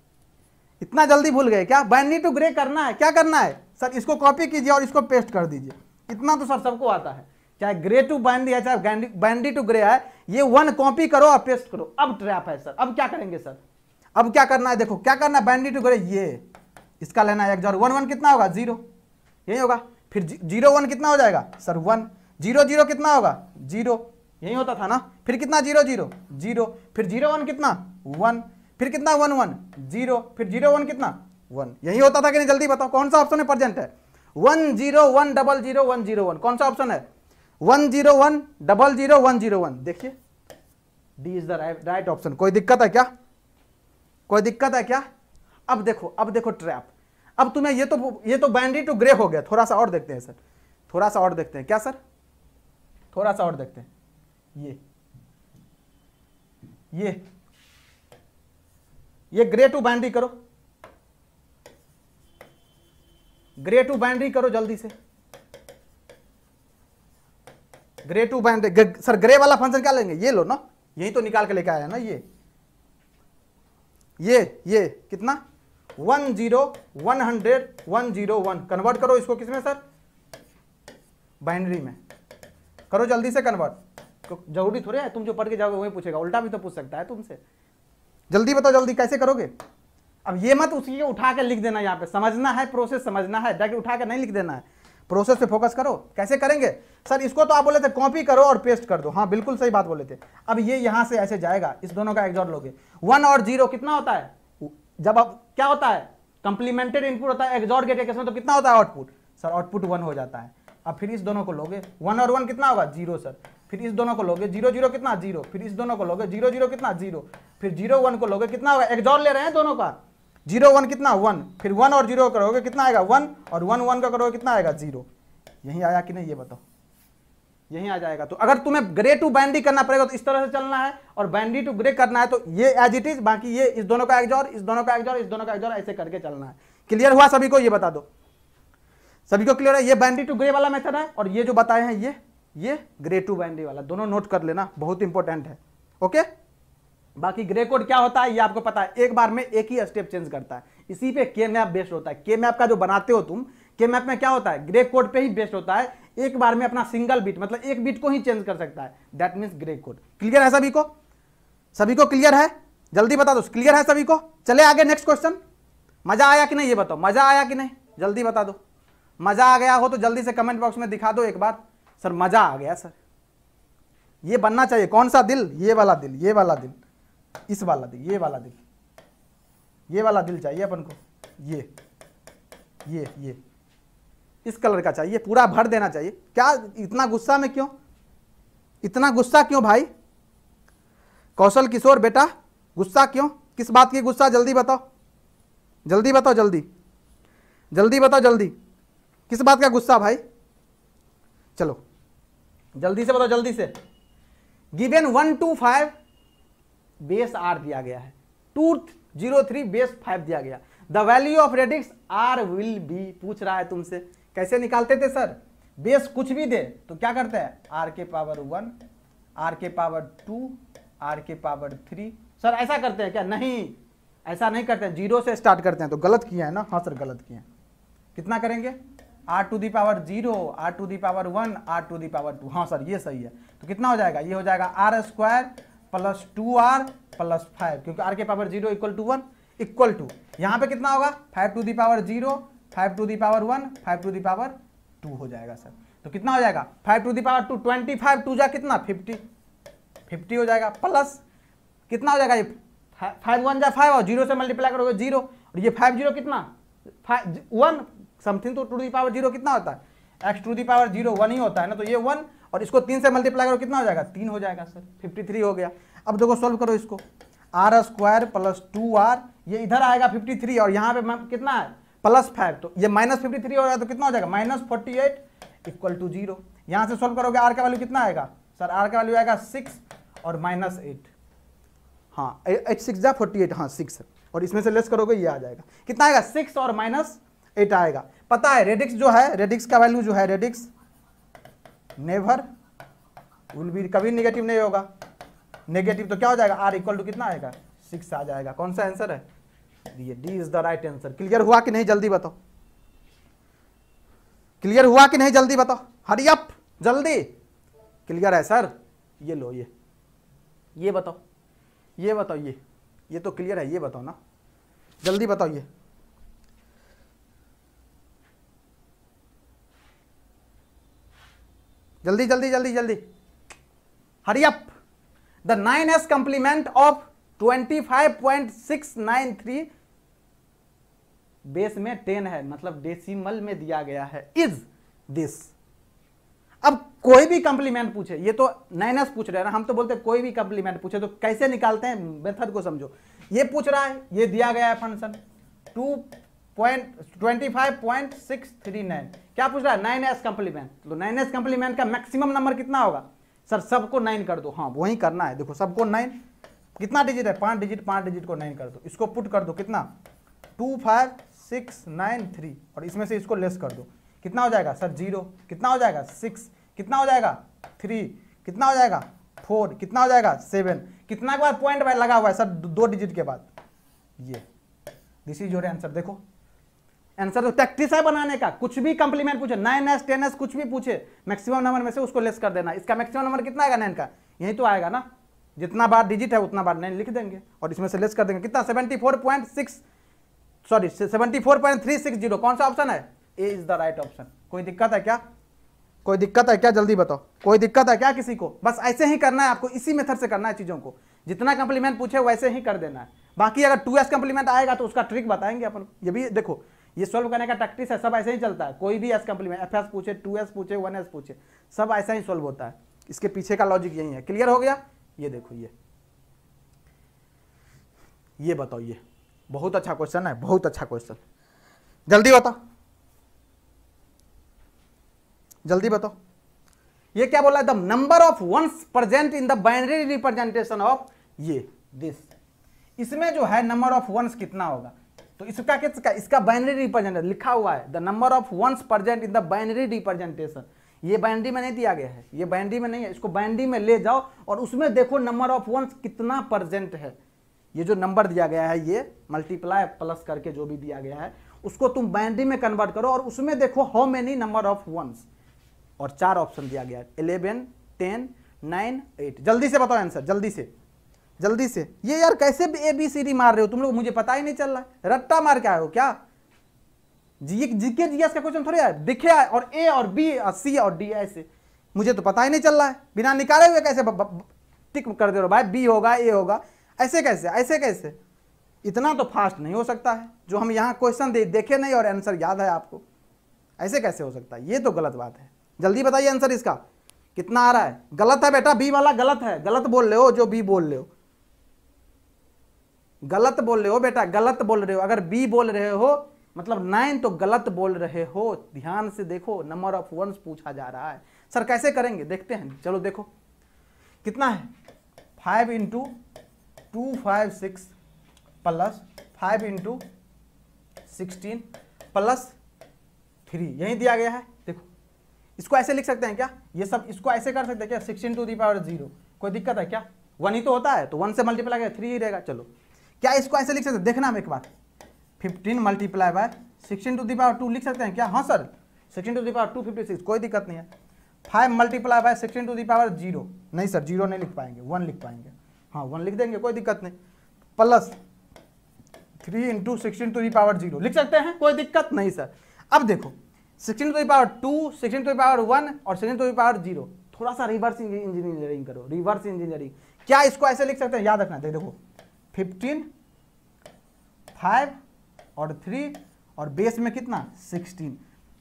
इतना जल्दी भूल गए क्या बैनी टू ग्रे करना है क्या करना है सर इसको कॉपी कीजिए और इसको पेस्ट कर दीजिए इतना तो सर सबको आता है चाहे ग्रे टू बैंडी है चाहे बैंडी टू ग्रे है ये वन कॉपी करो और पेस्ट करो अब ट्रैप है सर अब क्या करेंगे सर अब क्या करना है देखो क्या करना है बैंडी टू ग्रे ये इसका लेना है एक जार वन वन कितना होगा जीरो यही होगा फिर जीरो वन कितना हो जाएगा सर वन जीरो जीरो कितना होगा जीरो यही होता था ना फिर कितना जीरो जीरो जीरो फिर जीरो वन कितना वन फिर कितना वन वन जीरो फिर जीरो वन कितना वन यही होता था कि नहीं जल्दी बताओ कौन सा ऑप्शन है प्रेजेंट है one zero one double zero one zero one कौन सा ऑप्शन है one zero one double zero one zero one देखिए D is the right option कोई दिक्कत है क्या कोई दिक्कत है क्या अब देखो अब देखो ट्रैप अब तुम्हें ये तो ये तो बैंडी टू ग्रे हो गया थोड़ा सा और देखते हैं सर थोड़ा सा और देखते हैं क्या सर थोड़ा सा और देखते हैं ये ये ये ग्रे टू बाइंड्री करो ग्रे टू बाइंड्री करो जल्दी से Gray to binary sir Gray वाला फंक्शन क्या लेंगे ये लो ना यही तो निकाल के लेके आया ना ये ये ये कितना one zero one hundred one zero one convert करो इसको किसमें सर बाइनरी में करो जल्दी से कन्वर्ट तो जरूरी थोड़े है तुम जो पढ़ के जाओगे वही पूछेगा उल्टा भी तो पूछ सकता है तुमसे जल्दी बताओ जल्दी कैसे करोगे अब ये मत उसी उठा के लिख देना यहाँ पे समझना है प्रोसेस समझना है डायरेक्ट उठा के नहीं लिख देना है प्रोसेस पे फोकस करो कैसे करेंगे सर इसको तो आप बोले थे कॉपी करो और पेस्ट कर दो हाँ बिल्कुल सही बात बोले थे अब ये यहाँ से ऐसे जाएगा इस दोनों का एग्जॉर्ट लोगे वन और जीरो कितना होता है जब अब क्या होता है कंप्लीमेंटेड इनपुट होता है एग्जॉर्ट गेट के तो कितना होता है आउटपुट सर आउटपुट वन हो जाता है अब फिर इस दोनों को लोगे वन और वन कितना होगा जीरो सर फिर इस दोनों को लोगे जीरो जीरो कितना जीरो फिर इस दोनों को लोगे जीरो जीरो कितना जीरो फिर जीरो वन को लोगे कितना होगा एग्जॉर ले रहे हैं दोनों का जीरो वन कितना वन फिर वन और जीरो करोगे कितना आएगा वन और वन वन का करोगे कितना आएगा जीरो यही आया कि नहीं ये बताओ यही आ जाएगा तो अगर तुम्हें ग्रे टू बैंडी करना पड़ेगा तो इस तरह से चलना है और बैंडी टू ग्रे करना है तो ये एज इट इज बाकी ये इस दोनों का एग्जॉर इस दोनों का एग्जॉर इस दोनों का एग्जॉर ऐसे करके चलना है क्लियर हुआ सभी को ये बता दो सभी को क्लियर है ये बैंडी टू ग्रे वाला मेथड है और ये जो बताए हैं ये ये ग्रे टू बाइनरी वाला दोनों नोट कर लेना बहुत इंपॉर्टेंट है ओके बाकी ग्रे कोड क्या होता है ये आपको पता है एक बार में एक ही स्टेप चेंज करता है इसी पे के मैप बेस्ड होता है के मैप का जो बनाते हो तुम के मैप में क्या होता है ग्रे कोड पे ही बेस्ड होता है एक बार में अपना सिंगल बीट मतलब एक बीट को ही चेंज कर सकता है that means Gray code clear है सभी को सभी को क्लियर है जल्दी बता दो क्लियर है सभी को चले आगे नेक्स्ट क्वेश्चन मजा आया कि नहीं ये बताओ मजा आया कि नहीं जल्दी बता दो मजा आ गया हो तो जल्दी से कमेंट बॉक्स में दिखा दो एक बार सर मज़ा आ गया सर ये बनना चाहिए कौन सा दिल ये वाला दिल ये वाला दिल इस वाला दिल ये वाला दिल ये वाला दिल चाहिए अपन को ये ये ये इस कलर का चाहिए पूरा भर देना चाहिए क्या इतना गुस्सा में क्यों इतना गुस्सा क्यों भाई कौशल किशोर बेटा गुस्सा क्यों किस बात की गुस्सा जल्दी बताओ जल्दी बताओ जल्दी जल्दी बताओ जल्दी किस बात का गुस्सा भाई चलो जल्दी से बताओ जल्दी से given one two five base R दिया गया है two zero three base five दिया गया the value of radix R will be पूछ रहा है तुमसे कैसे निकालते थे सर बेस कुछ भी दे तो क्या करते हैं आर के पावर वन आर के पावर टू आर के पावर थ्री सर ऐसा करते हैं क्या नहीं ऐसा नहीं करते जीरो से स्टार्ट करते हैं तो गलत किया है ना हाँ सर गलत किया कितना करेंगे R to the power zero R to the power one R to the power two हाँ सर ये सही है तो कितना हो जाएगा ये हो जाएगा R square plus two R plus five क्योंकि आर के power zero equal to one equal to यहाँ पे कितना होगा five to the power zero five to the power one five to the power two हो जाएगा सर तो कितना हो जाएगा five to the power two twenty five two जा कितना फिफ्टी फिफ्टी हो जाएगा प्लस कितना हो जाएगा ये फाइव वन जा फाइव और जीरो से मल्टीप्लाई करोगे जीरो और ये फाइव जीरो कितना फाइव वन समथिंग तो टू दी पावर जीरो कितना होता है X to the power zero one ही होता है ना तो ये वन और इसको तीन से मल्टीप्लाई करो कितना हो जाएगा तीन हो जाएगा सर फिफ्टी थ्री हो गया अब देखो सॉल्व करो इसको R square plus two R ये इधर आएगा फिफ्टी थ्री और यहाँ पे कितना है प्लस फाइव तो ये माइनस फिफ्टी थ्री हो जाएगा तो कितना हो जाएगा minus forty eight equal to zero यहाँ से सॉल्व करोगे आर का वैल्यू कितना आएगा सर आर का वैल्यू आएगा सिक्स और माइनस एट हाँ एट सिक्स जा फोर्टी एट हाँ सिक्स और इसमें से लेस करोगे ये आ जाएगा कितना आएगा सिक्स और माइनस एट आएगा पता है रेडिक्स जो है रेडिक्स का वैल्यू जो है रेडिक्स नेवर विल बी कभी नेगेटिव नहीं होगा नेगेटिव तो क्या हो जाएगा आर इक्वल टू कितना आएगा सिक्स आ जाएगा कौन सा आंसर है ये D is the right answer clear हुआ कि नहीं जल्दी बताओ क्लियर हुआ कि नहीं जल्दी बताओ हरी अप जल्दी क्लियर है सर ये लो ये ये बताओ ये बताओ ये ये तो क्लियर है ये बताओ ना जल्दी बताओ ये जल्दी जल्दी जल्दी जल्दी hurry up the nine's complement of twenty five point six nine three base में टेन है मतलब डेसिमल में दिया गया है इज दिस अब कोई भी कंप्लीमेंट पूछे ये तो नाइन एस पूछ रहे हैं हम तो बोलते हैं कोई भी कंप्लीमेंट पूछे तो कैसे निकालते हैं मेथड को समझो ये पूछ रहा है ये दिया गया है फंक्शन टू पॉइंट क्या पूछ रहा है नाइन एस कंप्लीमेंट तो नाइन एस कंप्लीमेंट का मैक्सिमम नंबर कितना होगा सर सबको नाइन कर दो हाँ वही करना है देखो सबको नाइन कितना डिजिट है पांच डिजिट पांच डिजिट को नाइन कर दो इसको पुट कर दो कितना two five six nine three और इसमें से इसको लेस कर दो कितना हो जाएगा सर जीरो कितना हो जाएगा सिक्स कितना हो जाएगा थ्री कितना हो जाएगा फोर कितना हो जाएगा सेवन कितना के बाद पॉइंट वाइज लगा हुआ है सर दो डिजिट के बाद ये दिस इज योर आंसर देखो आंसर तो प्रैक्टिस है बनाने का कुछ भी कंप्लीमेंट पूछे नाइन एस टेन एस कुछ भी पूछे मैक्सिमम नंबर में से उसको लेस कर देना इसका मैक्सिमम नंबर कितना आएगा नाइन का यही तो आएगा ना जितना बार डिजिट है उतना बार नाइन लिख देंगे और इसमें से लेस कर देंगे कितना seventy four point six sorry seventy four point three six zero कौन सा ऑप्शन है A is the right option कोई दिक्कत है क्या कोई दिक्कत है क्या जल्दी बताओ कोई दिक्कत है क्या किसी को बस ऐसे ही करना है आपको इसी मेथड से करना है चीज़ों को जितना कंप्लीमेंट पूछे वैसे ही कर देना है बाकी अगर टू एस कंप्लीमेंट आएगा तो उसका ट्रिक बताएंगे अपन ये भी देखो ये सॉल्व करने का प्रैक्टिस है सब ऐसे ही चलता है कोई भी एस में एफ एस पूछे टू एस पूछे वन एस पूछे सब ऐसा ही सॉल्व होता है इसके पीछे का लॉजिक यही है क्लियर हो गया ये देखो ये ये बताओ ये बहुत अच्छा क्वेश्चन है बहुत अच्छा क्वेश्चन जल्दी बताओ जल्दी बताओ ये क्या बोला the number of ones present in the binary representation of ये दिस इसमें जो है नंबर ऑफ वंस कितना होगा तो इसका क्या इसका बाइनरी रिप्रेजेंटेशन लिखा हुआ है the number of ones present in the binary representation ये बाइनरी में नहीं दिया गया है ये बाइनरी में नहीं है इसको बाइनरी में ले जाओ और उसमें देखो नंबर ऑफ वंस कितना प्रजेंट है ये जो नंबर दिया गया है ये मल्टीप्लाई प्लस करके जो भी दिया गया है उसको तुम बाइनरी में कन्वर्ट करो और उसमें देखो how many number of ones और चार ऑप्शन दिया गया है इलेवन टेन नाइन एट जल्दी से बताओ आंसर जल्दी से जल्दी से ये यार कैसे ए बी सी डी मार रहे हो तुम लोग मुझे पता ही नहीं चल रहा रट्टा मार के आए हो क्या जी जीके जीएस का क्वेश्चन थोड़े आए दिखे आए और ए और बी और सी और डी ऐसे मुझे तो पता ही नहीं चल रहा है बिना निकाले हुए कैसे ब, ब, टिक कर दे रहे भाई बी होगा ए होगा ऐसे कैसे ऐसे कैसे इतना तो फास्ट नहीं हो सकता है जो हम यहाँ क्वेश्चन दे, देखे नहीं और आंसर याद है आपको ऐसे कैसे हो सकता है ये तो गलत बात है जल्दी बताइए आंसर इसका कितना आ रहा है गलत है बेटा बी वाला गलत है गलत बोल रहे हो जो बी बोल रहे हो गलत बोल रहे हो बेटा गलत बोल रहे हो अगर बी बोल रहे हो मतलब नाइन तो गलत बोल रहे हो ध्यान से देखो नंबर ऑफ वंस पूछा जा रहा है सर कैसे करेंगे देखते हैं चलो देखो कितना है five into two five six plus five into sixteen plus three यही दिया गया है देखो इसको ऐसे लिख सकते हैं क्या ये सब इसको ऐसे कर सकते हैं क्या sixteen to the power zero कोई दिक्कत है क्या वन ही तो होता है तो वन से मल्टीप्लाई करेगा थ्री ही रहेगा चलो क्या इसको ऐसे लिख सकते देखना हम एक बार fifteen multiply by sixteen to the two लिख सकते हैं क्या हाँ sir sixteen to the two fifty six कोई दिक्कत नहीं है five multiply by sixteen to the zero नहीं सर जीरो नहीं लिख पाएंगे वन लिख पाएंगे हाँ वन लिख देंगे कोई दिक्कत नहीं plus three into sixteen to the zero लिख सकते हैं कोई दिक्कत नहीं सर अब देखो sixteen to the two sixteen to the one और सिक्सटीन टू दी जीरो थोड़ा सा रिवर्स इंजीनियरिंग करो रिवर्स इंजीनियरिंग क्या इसको ऐसे लिख सकते हैं याद रखना देखो फिफ्टीन फाइव और थ्री और बेस में कितना सिक्सटीन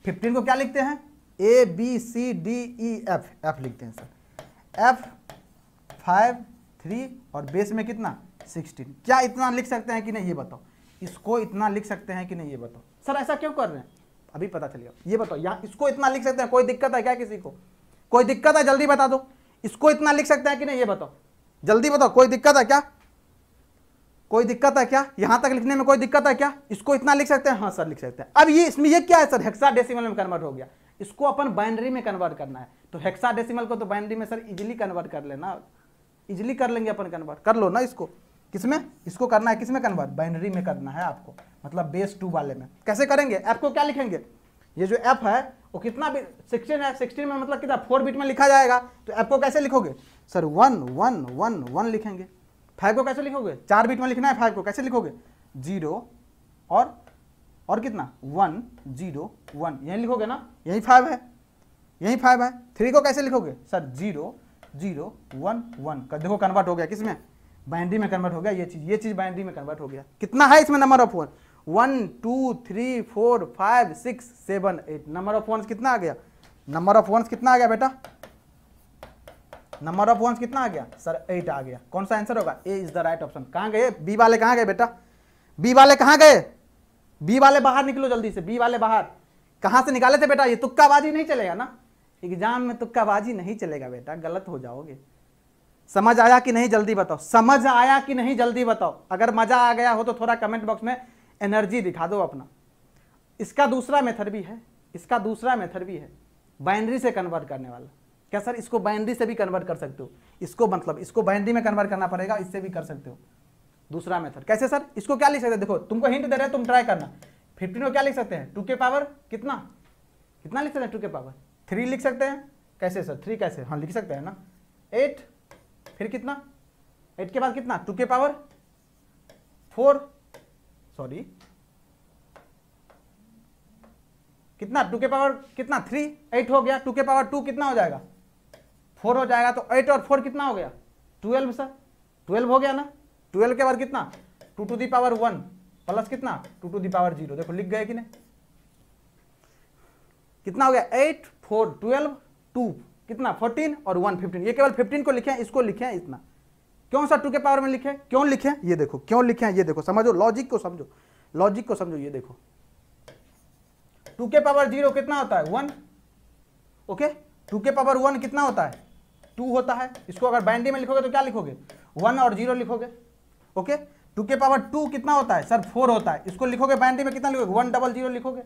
फिफ्टीन को क्या लिखते हैं A B C D E F F लिखते हैं सर एफ फाइव थ्री और बेस में कितना सिक्सटीन क्या इतना लिख सकते हैं कि नहीं ये बताओ इसको इतना लिख सकते हैं कि नहीं ये बताओ सर ऐसा क्यों कर रहे हैं अभी पता चलेगा ये बताओ यहाँ इसको इतना लिख सकते हैं कोई दिक्कत है क्या किसी को कोई दिक्कत है जल्दी बता दो इसको इतना लिख सकते हैं कि नहीं ये बताओ जल्दी बताओ कोई दिक्कत है क्या कोई दिक्कत है क्या यहां तक लिखने में कोई दिक्कत है क्या इसको इतना लिख सकते हैं हाँ सर लिख सकते हैं अब ये इसमें ये क्या है सर हेक्सा डेसिमल में कन्वर्ट हो गया इसको अपन बाइनरी में कन्वर्ट करना है तो हेक्सा डेसिमल को तो बाइनरी में सर इजिली कन्वर्ट कर लेना इजिली कर लेंगे अपन कन्वर्ट कर लो ना इसको किसमें इसको करना है किसमें कन्वर्ट बाइनरी में करना है आपको मतलब बेस टू वाले में कैसे करेंगे ऐप को क्या लिखेंगे ये जो ऐप है वो कितना सिक्सटीन है सिक्सटीन में मतलब कितना फोर बीट में लिखा जाएगा तो ऐप को कैसे लिखोगे sir one one one one लिखेंगे फाइव को कैसे लिखोगे चार बीट में लिखना है फाइव को कैसे लिखोगे जीरो और और कितना वन जीरो वन यही लिखोगे ना यही फाइव है यही फाइव है थ्री को कैसे लिखोगे sir zero zero one one देखो कन्वर्ट हो गया किसमें बाइंड्री में कन्वर्ट हो गया ये चीज ये चीज बाइंड्री में कन्वर्ट हो गया कितना है इसमें number of one one two three four five six seven eight number of ones कितना आ गया नंबर ऑफ वंस कितना आ गया बेटा नंबर ऑफ वंस कितना आ गया सर एट आ गया कौन सा आंसर होगा A is the right option कहाँ गए बी वाले कहाँ गए बेटा बी वाले कहाँ गए बी वाले बाहर निकलो जल्दी से बी वाले बाहर कहाँ से निकाले थे बेटा ये तुक्काबाजी नहीं चलेगा ना एग्जाम में तुक्काबाजी नहीं चलेगा बेटा गलत हो जाओगे समझ आया कि नहीं जल्दी बताओ समझ आया कि नहीं जल्दी बताओ अगर मजा आ गया हो तो थोड़ा कमेंट बॉक्स में एनर्जी दिखा दो अपना इसका दूसरा मेथड भी है इसका दूसरा मेथड भी है बाइनरी से कन्वर्ट करने वाला क्या सर इसको बाइनरी से भी कन्वर्ट कर सकते हो इसको मतलब इसको बाइनरी में कन्वर्ट करना पड़ेगा इससे भी कर सकते हो दूसरा मेथड कैसे सर इसको क्या लिख सकते हैं देखो तुमको हिंट दे रहे हैं तुम ट्राई करना फिफ्टीन को क्या लिख सकते हैं टू के पावर कितना कितना लिख सकते हैं टू के पावर थ्री लिख सकते हैं कैसे सर थ्री कैसे हाँ लिख सकते हैं ना एट फिर कितना एट के बाद कितना टू के पावर फोर सॉरी कितना टू के पावर कितना थ्री एट हो गया टू के पावर टू कितना हो जाएगा फोर हो जाएगा तो एट और फोर कितना हो गया ट्वेल्व सर ट्वेल्व हो गया ना ट्वेल्व के बाद कितना two to the power one plus कितना two to the power zero देखो लिख गए कि नहीं कितना हो गया एट फोर ट्वेल्व टू कितना फोर्टीन और वन फिफ्टीन ये केवल फिफ्टीन को लिखे इसको लिखे इतना क्यों सर टू के पावर में लिखे क्यों लिखे ये देखो क्यों लिखे ये देखो समझो लॉजिक को समझो लॉजिक को समझो ये देखो टू के पावर जीरो कितना होता है वन ओके टू के पावर वन कितना होता है टू होता है इसको अगर बाइंड्री में लिखोगे तो क्या लिखोगे वन और जीरो लिखोगे ओके टू के पावर टू कितना होता है सर फोर होता है इसको लिखोगे बाइंड्री में कितना लिखोगे वन डबल जीरो लिखोगे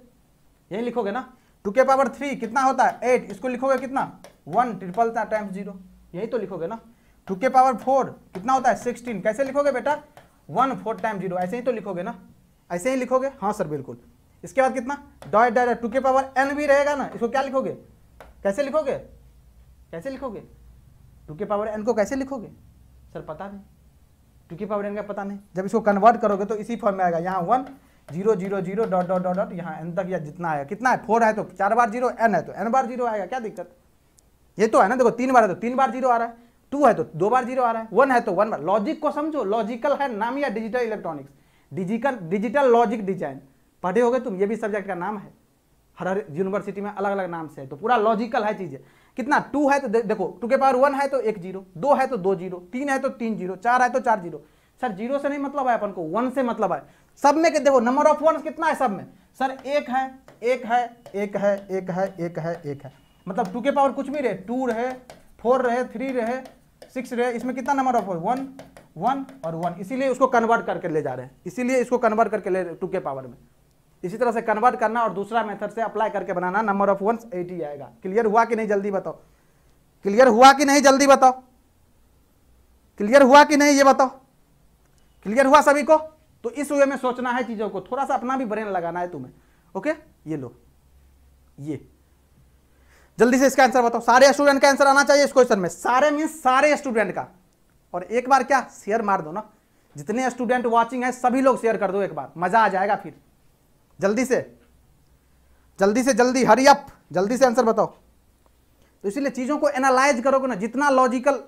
यही लिखोगे ना टू के पावर थ्री कितना होता है एट इसको लिखोगे कितना वन ट्रिपल टाइम्स जीरो यही तो लिखोगे ना टू के पावर फोर कितना होता है सिक्सटीन कैसे लिखोगे बेटा वन फोर टाइम जीरो ऐसे ही तो लिखोगे ना ऐसे ही लिखोगे हाँ सर बिल्कुल इसके बाद कितना डॉट डायरेक्ट टू के पावर एन भी रहेगा ना इसको क्या लिखोगे कैसे लिखोगे कैसे लिखोगे टू के पावर एन को कैसे लिखोगे सर पता नहीं टू के पावर एन का पता नहीं जब इसको कन्वर्ट करोगे तो इसी फॉर्म में आएगा यहाँ one zero zero zero dot dot dot dot यहाँ एन तक या जितना आएगा कितना है फोर है तो चार बार जीरो एन है तो एन बार जीरो आएगा क्या दिक्कत ये तो है ना देखो तीन बार है तो तीन बार जीरो आ रहा है टू है तो दो बार जीरो आ रहा है वन है तो वन बार लॉजिक को समझो लॉजिकल है नाम या digital electronics digital digital logic design पढ़े हो तुम ये भी सब्जेक्ट का नाम है हर हर यूनिवर्सिटी में अलग अलग नाम से है तो पूरा लॉजिकल है चीज़ें कितना टू है तो दे, देखो टू के पावर वन है तो एक जीरो दो है तो दो जीरो तीन है तो तीन जीरो चार है तो चार जीरो सर जीरो से नहीं मतलब है अपन को वन से मतलब है सब में देखो नंबर ऑफ वन कितना है सब में सर एक है एक है एक है एक है एक है एक है मतलब टू के पावर कुछ भी रहे टू रहे फोर रहे थ्री रहे सिक्स रहे इसमें कितना नंबर ऑफ वन वन और वन इसीलिए उसको कन्वर्ट करके ले जा रहे हैं इसीलिए इसको कन्वर्ट करके ले टू के पावर में इसी तरह से कन्वर्ट करना और दूसरा मेथड से अप्लाई करके बनाना नंबर ऑफ वंस एटी आएगा क्लियर हुआ कि नहीं जल्दी बताओ क्लियर हुआ कि नहीं जल्दी बताओ क्लियर हुआ कि नहीं ये बताओ क्लियर हुआ सभी को तो इस वे में सोचना है चीजों को थोड़ा सा अपना भी ब्रेन लगाना है तुम्हें ओके ये लो ये जल्दी से इसका आंसर बताओ सारे स्टूडेंट का आंसर आना चाहिए इस क्वेश्चन में सारे मीन सारे स्टूडेंट का और एक बार क्या शेयर मार दो ना जितने स्टूडेंट वॉचिंग है सभी लोग शेयर कर दो एक बार मजा आ जाएगा फिर जल्दी से जल्दी से जल्दी हरी अप जल्दी से आंसर बताओ तो इसीलिए चीज़ों को एनालाइज करोगे ना जितना लॉजिकल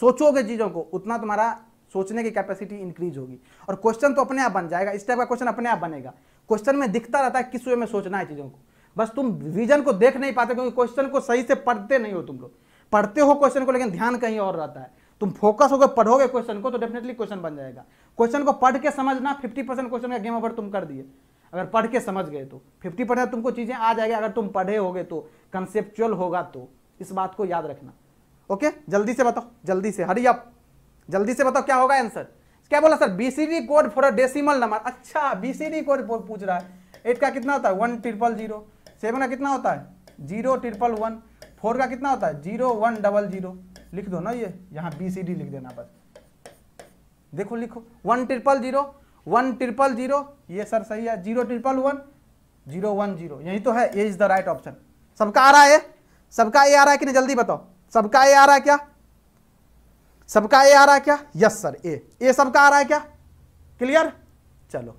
सोचोगे चीज़ों को उतना तुम्हारा सोचने की कैपेसिटी इंक्रीज होगी और क्वेश्चन तो अपने आप बन जाएगा इस टाइप का क्वेश्चन अपने आप बनेगा क्वेश्चन में दिखता रहता है किस वे में सोचना है चीज़ों को बस तुम विजन को देख नहीं पाते क्योंकि क्वेश्चन को सही से पढ़ते नहीं हो तुम लोग पढ़ते हो क्वेश्चन को लेकिन ध्यान कहीं और रहता है तुम फोकस होकर पढ़ोगे क्वेश्चन को तो डेफिनेटली क्वेश्चन बन जाएगा क्वेश्चन को पढ़ के समझना 50 परसेंट क्वेश्चन का गेम ओवर तुम कर दिए अगर पढ़ के समझ गए तो फिफ्टी परसेंट तुमको चीज़ें आ जाएगी अगर तुम पढ़े होगे तो कंसेप्चुअल होगा तो इस बात को याद रखना ओके जल्दी से बताओ जल्दी से हरी अप जल्दी से बताओ क्या होगा आंसर क्या बोला sir BCD code for a decimal number अच्छा बीसीडी कोड पूछ रहा है एट का कितना होता है वन ट्रिपल जीरो सेवन का कितना होता है जीरो ट्रिपल वन फोर का कितना होता है जीरो वन डबल जीरो लिख दो ना ये यहाँ बी सी डी लिख देना बस देखो लिखो one triple zero one triple zero ये सर सही है zero triple one zero one zero यही तो है A is the right option सबका आ रहा है सबका ए आ रहा है कि नहीं जल्दी बताओ सबका ए आ रहा है क्या सबका ए आ रहा है क्या यस सर ए ए सबका आ रहा है क्या क्लियर चलो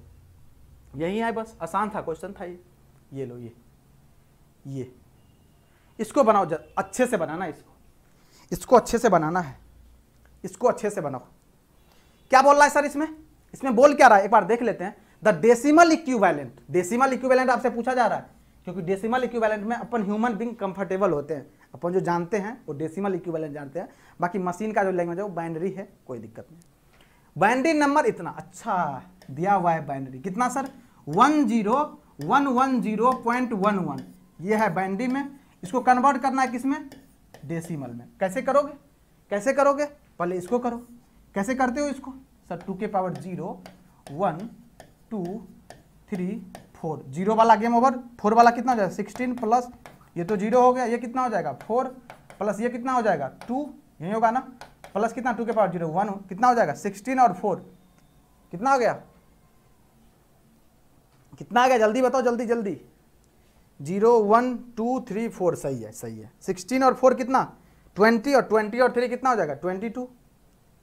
यही है बस आसान था क्वेश्चन था ये ये लो ये ये इसको बनाओ अच्छे से बनाना इसको इसको अच्छे से बनाना है इसको अच्छे से बनाओ क्या बोल रहा है सर इसमें इसमें बोल क्या रहा है एक बार देख लेते हैं the decimal equivalent decimal equivalent आपसे पूछा जा रहा है क्योंकि डेसिमल इक्विवेलेंट में अपन ह्यूमन बींग कंफर्टेबल होते हैं अपन जो जानते हैं वो डेसिमल इक्विवेलेंट जानते हैं बाकी मशीन का जो लैंग्वेज है वो बाइंड्री है कोई दिक्कत नहीं बाइंड्री नंबर इतना अच्छा दिया हुआ है बाइंड्री कितना sir one zero one one zero point one one ये है बाइंड्री में इसको कन्वर्ट करना है किस में डेसीमल में कैसे करोगे कैसे करोगे पहले इसको करो कैसे करते हो इसको सर टू के power zero one two three four zero वाला गेम ओवर फोर वाला कितना हो जाएगा सिक्सटीन प्लस ये तो जीरो हो गया ये कितना हो जाएगा फोर प्लस ये कितना हो जाएगा टू यही होगा ना प्लस कितना टू के पावर जीरो वन कितना हो जाएगा सिक्सटीन और फोर कितना हो गया कितना आ गया जल्दी बताओ जल्दी जल्दी zero one two three four सही है सही है सिक्सटीन और फोर कितना ट्वेंटी और ट्वेंटी और थ्री कितना हो जाएगा ट्वेंटी टू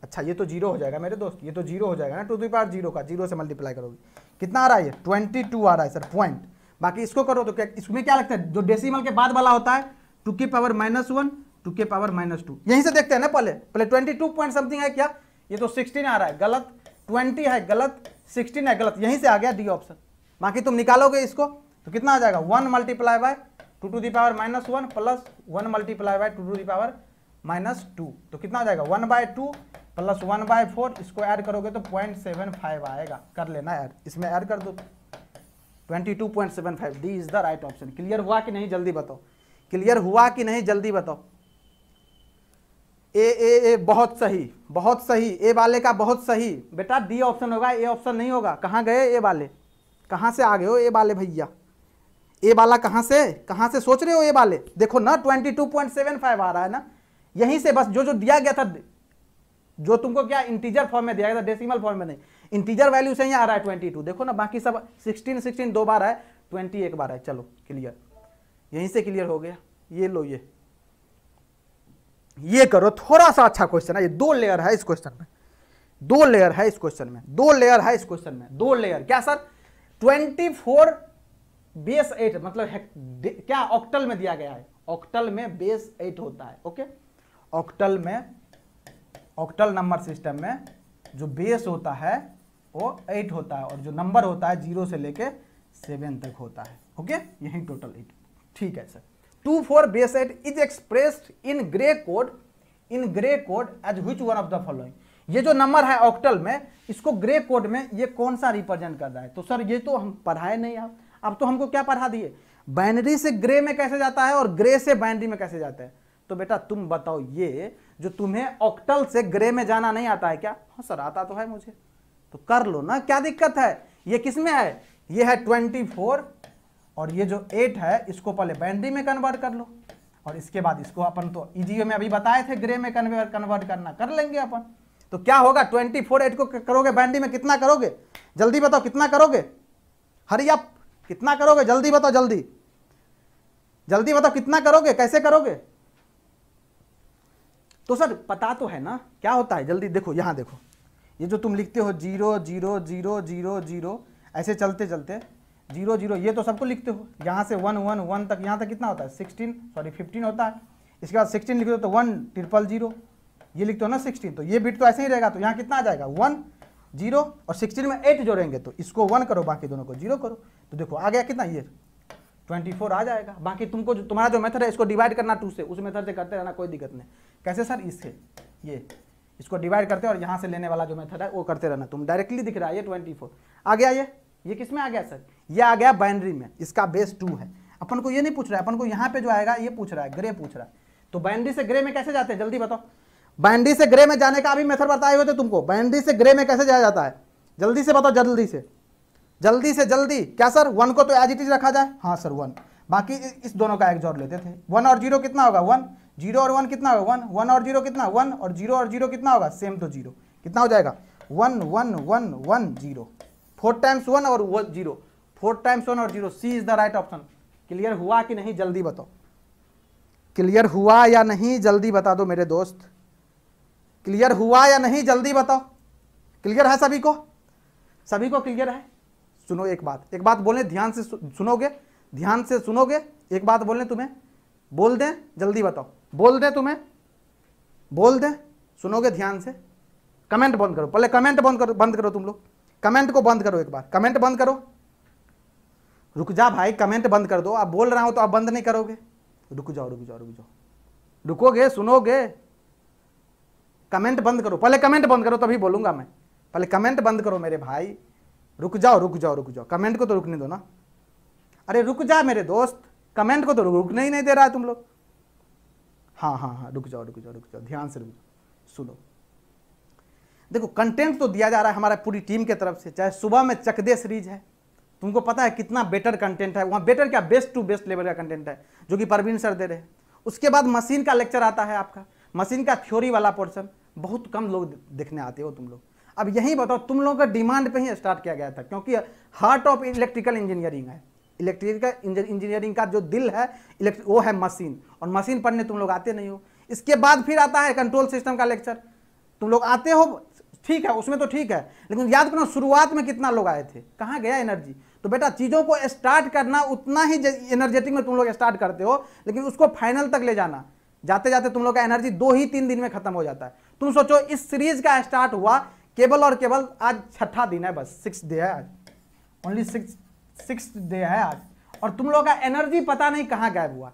अच्छा ये तो जीरो हो जाएगा मेरे दोस्त ये तो जीरो हो जाएगा ना टू दी पावर जीरो का जीरो से मल्टीप्लाई करोगे कितना आ रहा है ये ट्वेंटी टू आ रहा है सर पॉइंट बाकी इसको करो तो क्या इसमें क्या लगता है जो डेसिमल के बाद वाला होता है टू की पावर माइनस वन टू के पावर माइनस टू यहीं से देखते हैं ना पहले पहले ट्वेंटी टू पॉइंट समथिंग है क्या ये तो सिक्सटीन आ रहा है गलत ट्वेंटी है गलत सिक्सटीन है गलत यहीं से आ गया डी ऑप्शन बाकी तुम निकालोगे इसको तो कितना आ जाएगा one multiply by two to the power minus one plus one multiply by two to the power minus two तो कितना आ जाएगा one by two plus one by four इसको ऐड करोगे तो पॉइंट सेवन फाइव आएगा कर लेना ऐड इसमें ऐड कर दो twenty two point seven five D is the right option clear हुआ कि नहीं जल्दी बताओ क्लियर हुआ कि नहीं जल्दी बताओ ए ए ए बहुत सही बहुत सही ए वाले का बहुत सही बेटा डी ऑप्शन होगा ए ऑप्शन नहीं होगा कहाँ गए ए वाले कहाँ से आ गए हो ए वाले भैया ए वाला कहाँ से कहाँ से सोच रहे हो ए वाले देखो ना twenty two point seven five आ रहा है ना यहीं से बस जो जो दिया गया था जो तुमको क्या इंटीजर फॉर्म में दिया गया था डेसिमल फॉर्म में नहीं इंटीजर वैल्यू से यहाँ आ रहा है ट्वेंटी टू देखो ना बाकी सब सिक्सटीन सिक्सटीन दो बार है ट्वेंटी एक बार है चलो क्लियर यहीं से क्लियर हो गया ये लो ये ये करो थोड़ा सा अच्छा क्वेश्चन है ये दो लेयर है इस क्वेश्चन में दो लेयर है इस क्वेश्चन में दो लेयर है इस क्वेश्चन में दो लेयर क्या sir twenty four base eight मतलब क्या ऑक्टल में दिया गया है ऑक्टल में बेस एट होता है ओके ऑक्टल में ऑक्टल नंबर सिस्टम में जो बेस होता है वो एट होता है और जो नंबर होता है जीरो से लेके सेवन तक होता है ओके यही टोटल एट ठीक है sir two four base eight is expressed in gray code in gray code as which one of the following ये जो नंबर है ऑक्टल में इसको ग्रे कोड में ये कौन सा रिप्रेजेंट कर रहा है तो सर ये तो हम पढ़ाए नहीं आप अब तो हमको क्या पढ़ा दिए बाइनरी से ग्रे में कैसे जाता है और ग्रे से बाइनरी में कैसे जाता है तो बेटा तुम बताओ ये जो तुम्हें ऑक्टल से ग्रे में जाना नहीं आता है क्या हाँ सर आता तो है मुझे तो कर लो ना क्या दिक्कत है ये किस में है ये है ट्वेंटी फोर और ये जो एट है इसको पहले बैंड्री में कन्वर्ट कर लो और इसके बाद इसको अपन तो ईजीओ e में अभी बताए थे ग्रे में कन्वर्ट कन्वर्ट करना कर लेंगे अपन तो क्या होगा ट्वेंटी फोर एट को करोगे बैंडी में कितना करोगे जल्दी बताओ कितना करोगे हरी आप कितना करोगे जल्दी बताओ जल्दी जल्दी बताओ कितना करोगे कैसे करोगे तो सर पता तो है ना क्या होता है जल्दी देखो यहाँ देखो ये जो तुम लिखते हो zero zero zero zero zero ऐसे चलते चलते जीरो जीरो ये तो सबको लिखते हो यहाँ से वन वन वन तक यहाँ तक कितना होता है सिक्सटीन सॉरी फिफ्टीन होता है इसके बाद सिक्सटीन लिखते हो तो वन ट्रिपल जीरो ये लिखते हो ना सिक्सटीन तो ये बिट तो ऐसे ही रहेगा तो यहाँ कितना आ जाएगा वन जीरो और सिक्सटीन में एट जोड़ेंगे तो इसको वन करो बाकी दोनों को जीरो करो तो देखो आ गया कितना ये ट्वेंटी फोर आ जाएगा बाकी तुमको जो तुम्हारा जो मेथड है इसको डिवाइड करना टू से उस मेथड से करते रहना कोई दिक्कत नहीं कैसे सर इससे ये इसको डिवाइड करते हैं और यहाँ से लेने वाला जो मेथड है वो करते रहना तुम डायरेक्टली दिख रहा है ये ट्वेंटी फोर आ गया ये ये किस में आ गया सर ये आ गया बाइनरी में इसका बेस टू है अपन को ये नहीं पूछ रहा है अपन को यहाँ पे जो आएगा ये पूछ रहा है ग्रे पूछ रहा है तो बाइनरी से ग्रे में कैसे जाते हैं जल्दी बताओ बाइनरी से ग्रे में जाने का अभी मेथड बताए हुए थे तुमको बाइनरी से ग्रे में कैसे जाया जाता है जल्दी से बताओ जल्दी से जल्दी से जल्दी क्या सर वन को तो एज इट इज रखा जाए हाँ सर वन बाकी इस दोनों का एक जोड़ लेते थे वन और जीरो कितना होगा वन जीरो और वन कितना होगा वन वन और जीरो कितना वन और जीरो और जीरो कितना होगा सेम टू जीरो कितना हो जाएगा one one one one zero four times one और one zero four times one और zero C is the right option clear हुआ कि नहीं जल्दी बताओ क्लियर हुआ या नहीं जल्दी बता दो मेरे दोस्त क्लियर हुआ या नहीं जल्दी बताओ क्लियर है सभी को सभी को क्लियर है सुनो एक बात एक बात बोले ध्यान से सुनोगे ध्यान से सुनोगे एक बात बोले तुम्हें बोल दें जल्दी बताओ बोल दे तुम्हें बोल दे सुनोगे ध्यान से कमेंट बंद करो पहले कमेंट बंद करो बंद करो तुम लोग कमेंट को बंद करो एक बार कमेंट बंद करो रुक जा भाई कमेंट बंद कर दो आप बोल रहा हो तो आप बंद नहीं करोगे रुक जाओ रुक जाओ रुक जाओ रुकोगे सुनोगे कमेंट बंद करो पहले कमेंट बंद करो तभी बोलूंगा मैं पहले कमेंट बंद करो मेरे भाई रुक जाओ रुक जाओ रुक जाओ कमेंट को तो रुकने दो ना अरे रुक जा मेरे दोस्त कमेंट को तो रुकने ही नहीं दे रहा है तुम लोग हाँ हाँ हाँ रुक जाओ रुक जाओ रुक जाओ ध्यान से रुक जाओ सुनो देखो कंटेंट तो दिया जा रहा है हमारा पूरी टीम के तरफ से चाहे सुबह में चकदे सीरीज है तुमको पता है कितना बेटर कंटेंट है वहाँ बेटर क्या बेस्ट टू बेस्ट लेवल का कंटेंट है जो कि परवीन सर दे रहे हैं उसके बाद मशीन का लेक्चर आता है आपका मशीन का थ्योरी वाला पोर्शन बहुत कम लोग देखने आते हो तुम लोग अब यही बताओ तुम लोगों का डिमांड पे ही स्टार्ट किया गया था क्योंकि हार्ट ऑफ इलेक्ट्रिकल इंजीनियरिंग है इलेक्ट्रिकल इंजीनियरिंग का जो दिल है वो है मशीन और मशीन पढ़ने तुम लोग आते नहीं हो इसके बाद फिर आता है कंट्रोल सिस्टम का लेक्चर तुम लोग आते हो ठीक है उसमें तो ठीक है लेकिन याद करो शुरुआत में कितना लोग आए थे कहाँ गया एनर्जी तो बेटा चीज़ों को स्टार्ट करना उतना ही एनर्जेटिक में तुम लोग स्टार्ट करते हो लेकिन उसको फाइनल तक ले जाना जाते जाते तुम लोग का एनर्जी दो ही तीन दिन में खत्म हो जाता है तुम सोचो इस सीरीज का स्टार्ट हुआ केबल और केबल आज छठा दिन है बस सिक्स डे है आज ओनली सिक्स सिक्स डे है आज और तुम लोग का एनर्जी पता नहीं कहाँ गायब हुआ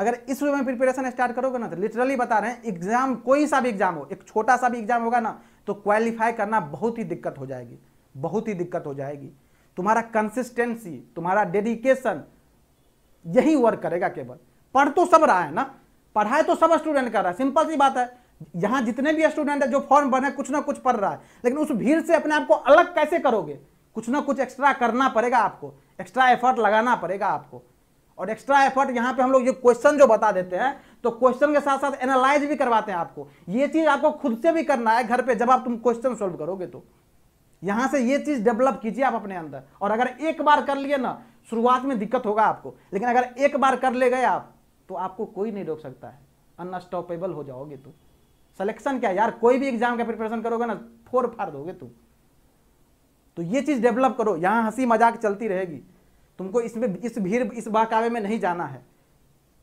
अगर इस वे में प्रिपरेशन स्टार्ट करोगे ना तो लिटरली बता रहे हैं एग्जाम कोई सा भी एग्जाम हो एक छोटा सा भी एग्जाम होगा ना तो क्वालिफाई करना बहुत ही दिक्कत हो जाएगी बहुत ही दिक्कत हो जाएगी तुम्हारा कंसिस्टेंसी तुम्हारा डेडिकेशन यही वर्क करेगा केवल पढ़ तो सब रहा है ना पढ़ाई तो सब स्टूडेंट कर रहा है सिंपल सी बात है यहाँ जितने भी स्टूडेंट है जो फॉर्म भर कुछ ना कुछ पढ़ रहा है लेकिन उस भीड़ से अपने आप को अलग कैसे करोगे कुछ ना कुछ एक्स्ट्रा करना पड़ेगा आपको एक्स्ट्रा एफर्ट लगाना पड़ेगा आपको और एक्स्ट्रा एफर्ट यहाँ पे हम लोग ये क्वेश्चन जो बता देते हैं तो क्वेश्चन के साथ साथ एनालाइज भी करवाते हैं आपको ये चीज़ आपको खुद से भी करना है घर पे जब आप तुम क्वेश्चन सोल्व करोगे तो यहाँ से ये चीज़ डेवलप कीजिए आप अपने अंदर और अगर एक बार कर लिए ना शुरुआत में दिक्कत होगा आपको लेकिन अगर एक बार कर ले गए आप तो आपको कोई नहीं रोक सकता है अनस्टॉपेबल हो जाओगे तुम सलेक्शन क्या यार कोई भी एग्जाम का प्रिपरेशन करोगे ना फोर फार दोगे तुम तो ये चीज़ डेवलप करो यहाँ हंसी मजाक चलती रहेगी तुमको इसमें इस भीड़ इस बहकावे में नहीं जाना है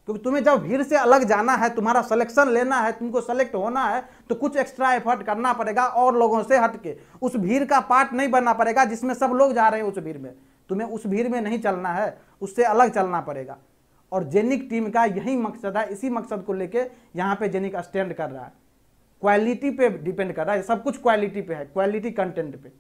क्योंकि तुम्हें जब भीड़ से अलग जाना है तुम्हारा सिलेक्शन लेना है तुमको सेलेक्ट होना है तो कुछ एक्स्ट्रा एफर्ट करना पड़ेगा और लोगों से हट के उस भीड़ का पार्ट नहीं बनना पड़ेगा जिसमें सब लोग जा रहे हैं उस भीड़ में तुम्हें उस भीड़ में नहीं चलना है उससे अलग चलना पड़ेगा और जेनिक टीम का यही मकसद है इसी मकसद को लेकर यहाँ पे जेनिक स्टैंड कर रहा है क्वालिटी पे डिपेंड कर रहा है सब कुछ क्वालिटी पे है क्वालिटी कंटेंट पर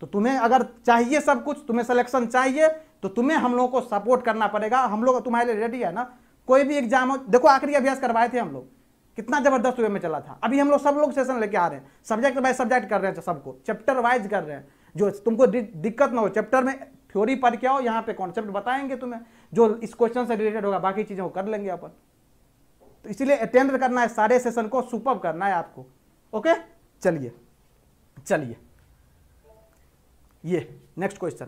तो तुम्हें अगर चाहिए सब कुछ तुम्हें सिलेक्शन चाहिए तो तुम्हें हम लोगों को सपोर्ट करना पड़ेगा हम लोग तुम्हारे लिए रेडी है ना कोई भी एग्जाम हो देखो आखिरी अभ्यास करवाए थे हम लोग कितना जबरदस्त वे में चला था अभी हम लोग सब लोग सेशन लेके आ रहे हैं सब्जेक्ट बाय सब्जेक्ट कर रहे हैं सबको चैप्टर वाइज कर रहे हैं जो तुमको दिक्कत ना हो चैप्टर में थ्योरी पढ़ के आओ यहाँ पे कॉन्सेप्ट बताएंगे तुम्हें जो इस क्वेश्चन से रिलेटेड होगा बाकी चीज़ें वो कर लेंगे अपन तो इसीलिए अटेंड करना है सारे सेशन को सुपर करना है आपको ओके चलिए चलिए ये नेक्स्ट क्वेश्चन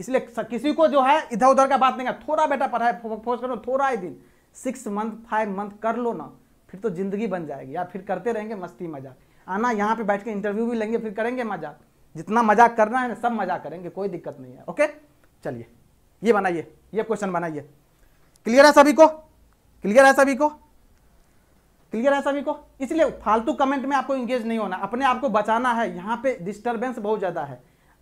इसलिए किसी को जो है इधर उधर का बात नहीं है थोड़ा बेटा पढ़ाई फोकस करो थोड़ा ही दिन सिक्स मंथ फाइव मंथ कर लो ना फिर तो जिंदगी बन जाएगी या फिर करते रहेंगे मस्ती मजाक आना यहाँ पे बैठ के इंटरव्यू भी लेंगे फिर करेंगे मजाक जितना मजाक करना है ना सब मजाक करेंगे कोई दिक्कत नहीं है ओके चलिए ये बनाइए ये क्वेश्चन बनाइए क्लियर है सभी को क्लियर है सभी को क्लियर है सभी को इसलिए फालतू कमेंट में आपको इंगेज नहीं होना अपने आप को बचाना है यहाँ पे डिस्टर्बेंस बहुत ज़्यादा है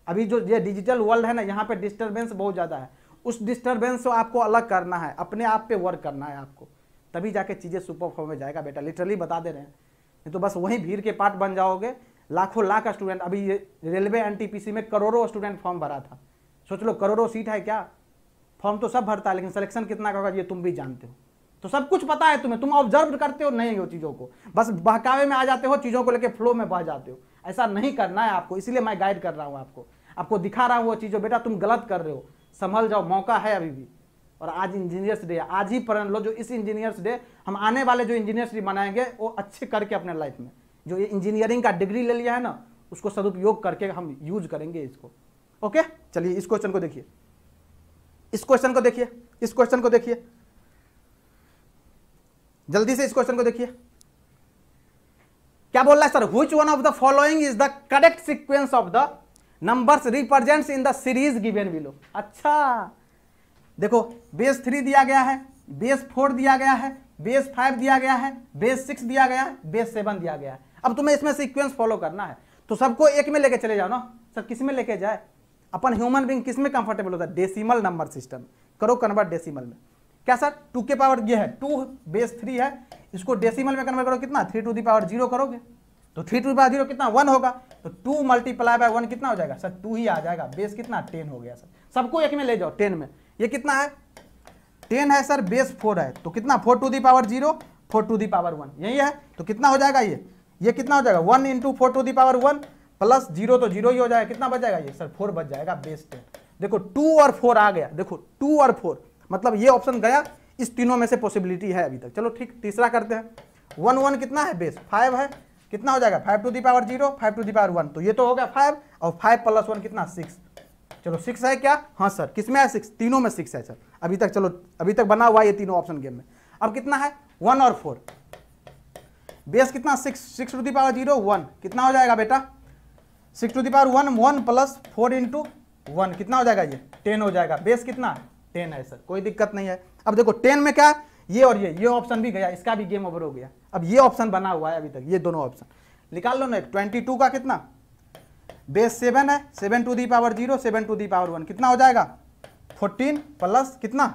अभी जो ये डिजिटल वर्ल्ड है ना यहाँ पे डिस्टर्बेंस बहुत ज़्यादा है उस डिस्टर्बेंस को आपको अलग करना है अपने आप पे वर्क करना है आपको तभी जाके चीज़ें सुपर फॉर्म में जाएगा बेटा लिटरली बता दे रहे हैं नहीं तो बस वहीं भीड़ के पार्ट बन जाओगे लाखों लाख स्टूडेंट अभी रेलवे एन में करोड़ों स्टूडेंट फॉर्म भरा था सोच लो करोड़ों सीट है क्या फॉर्म तो सब भरता है लेकिन सिलेक्शन कितना का होगा ये तुम भी जानते हो तो सब कुछ पता है तुम्हें तुम ऑब्जर्व करते हो नहीं हो चीज़ों को बस बहकावे में आ जाते हो चीज़ों को लेकर फ्लो में बह जाते हो ऐसा नहीं करना है आपको इसलिए मैं गाइड कर रहा हूँ आपको आपको दिखा रहा हूँ वो चीज़ों बेटा तुम गलत कर रहे हो संभल जाओ मौका है अभी भी और आज इंजीनियर्स डे आज ही पर लो जो इस इंजीनियर्स डे हम आने वाले जो इंजीनियर्स डे मनाएंगे वो अच्छे करके अपने लाइफ में जो ये इंजीनियरिंग का डिग्री ले लिया है ना उसको सदुपयोग करके हम यूज करेंगे इसको ओके चलिए इस क्वेश्चन को देखिए इस क्वेश्चन को देखिए इस क्वेश्चन को देखिए जल्दी से इस क्वेश्चन को देखिए क्या बोल रहा है sir which one of the following is the correct sequence of the numbers represents in the series given below अच्छा देखो बेस थ्री दिया गया है बेस फोर दिया गया है बेस फाइव दिया गया है बेस सिक्स दिया गया है बेस सेवन दिया गया है अब तुम्हें इसमें सीक्वेंस फॉलो करना है तो सबको एक में लेके चले जाओ ना सर किस में लेके जाए अपन ह्यूमन बींग किस में कंफर्टेबल होता है डेसिमल नंबर सिस्टम करो कन्वर्ट डेसिमल में क्या सर टू के पावर ये है टू बेस थ्री है इसको डेसिमल में कन्वर्ट करो कितना three two the power zero करोगे तो थ्री टू पावर जीरो कितना वन होगा तो टू मल्टीप्लाई बाय वन कितना हो जाएगा सर टू ही आ जाएगा बेस कितना टेन हो गया सर सबको एक में ले जाओ टेन में ये कितना है टेन है सर बेस फोर है तो कितना four two the power zero four two the power one यही है तो कितना हो जाएगा ये ये कितना हो जाएगा one into four two the power one plus zero तो जीरो ही हो जाएगा कितना बच जाएगा ये सर फोर बच जाएगा बेस टेन देखो टू और फोर आ गया देखो टू और फोर मतलब ये ऑप्शन गया इस तीनों में से पॉसिबिलिटी है अभी तक चलो ठीक तीसरा करते हैं वन वन कितना है बेस फाइव है कितना हो जाएगा five to the power zero five to the power one तो ये तो हो गया फाइव और फाइव प्लस वन कितना सिक्स चलो सिक्स है क्या हाँ सर किस में है सिक्स तीनों में सिक्स है सर अभी तक चलो अभी तक बना हुआ ये तीनों ऑप्शन गेम में अब कितना है वन और फोर बेस कितना six six two the power zero one कितना हो जाएगा बेटा six two the power one one plus four into one कितना हो जाएगा ये टेन हो जाएगा बेस कितना है टेन है सर कोई दिक्कत नहीं है अब देखो टेन में क्या ये और ये ये ऑप्शन भी गया इसका भी गेम ओवर हो गया अब ये ऑप्शन बना हुआ है अभी तक ये दोनों ऑप्शन निकाल लो ना ट्वेंटी टू का कितना बेस सेवन है seven two the power zero seven two the power one कितना हो जाएगा फोर्टीन प्लस कितना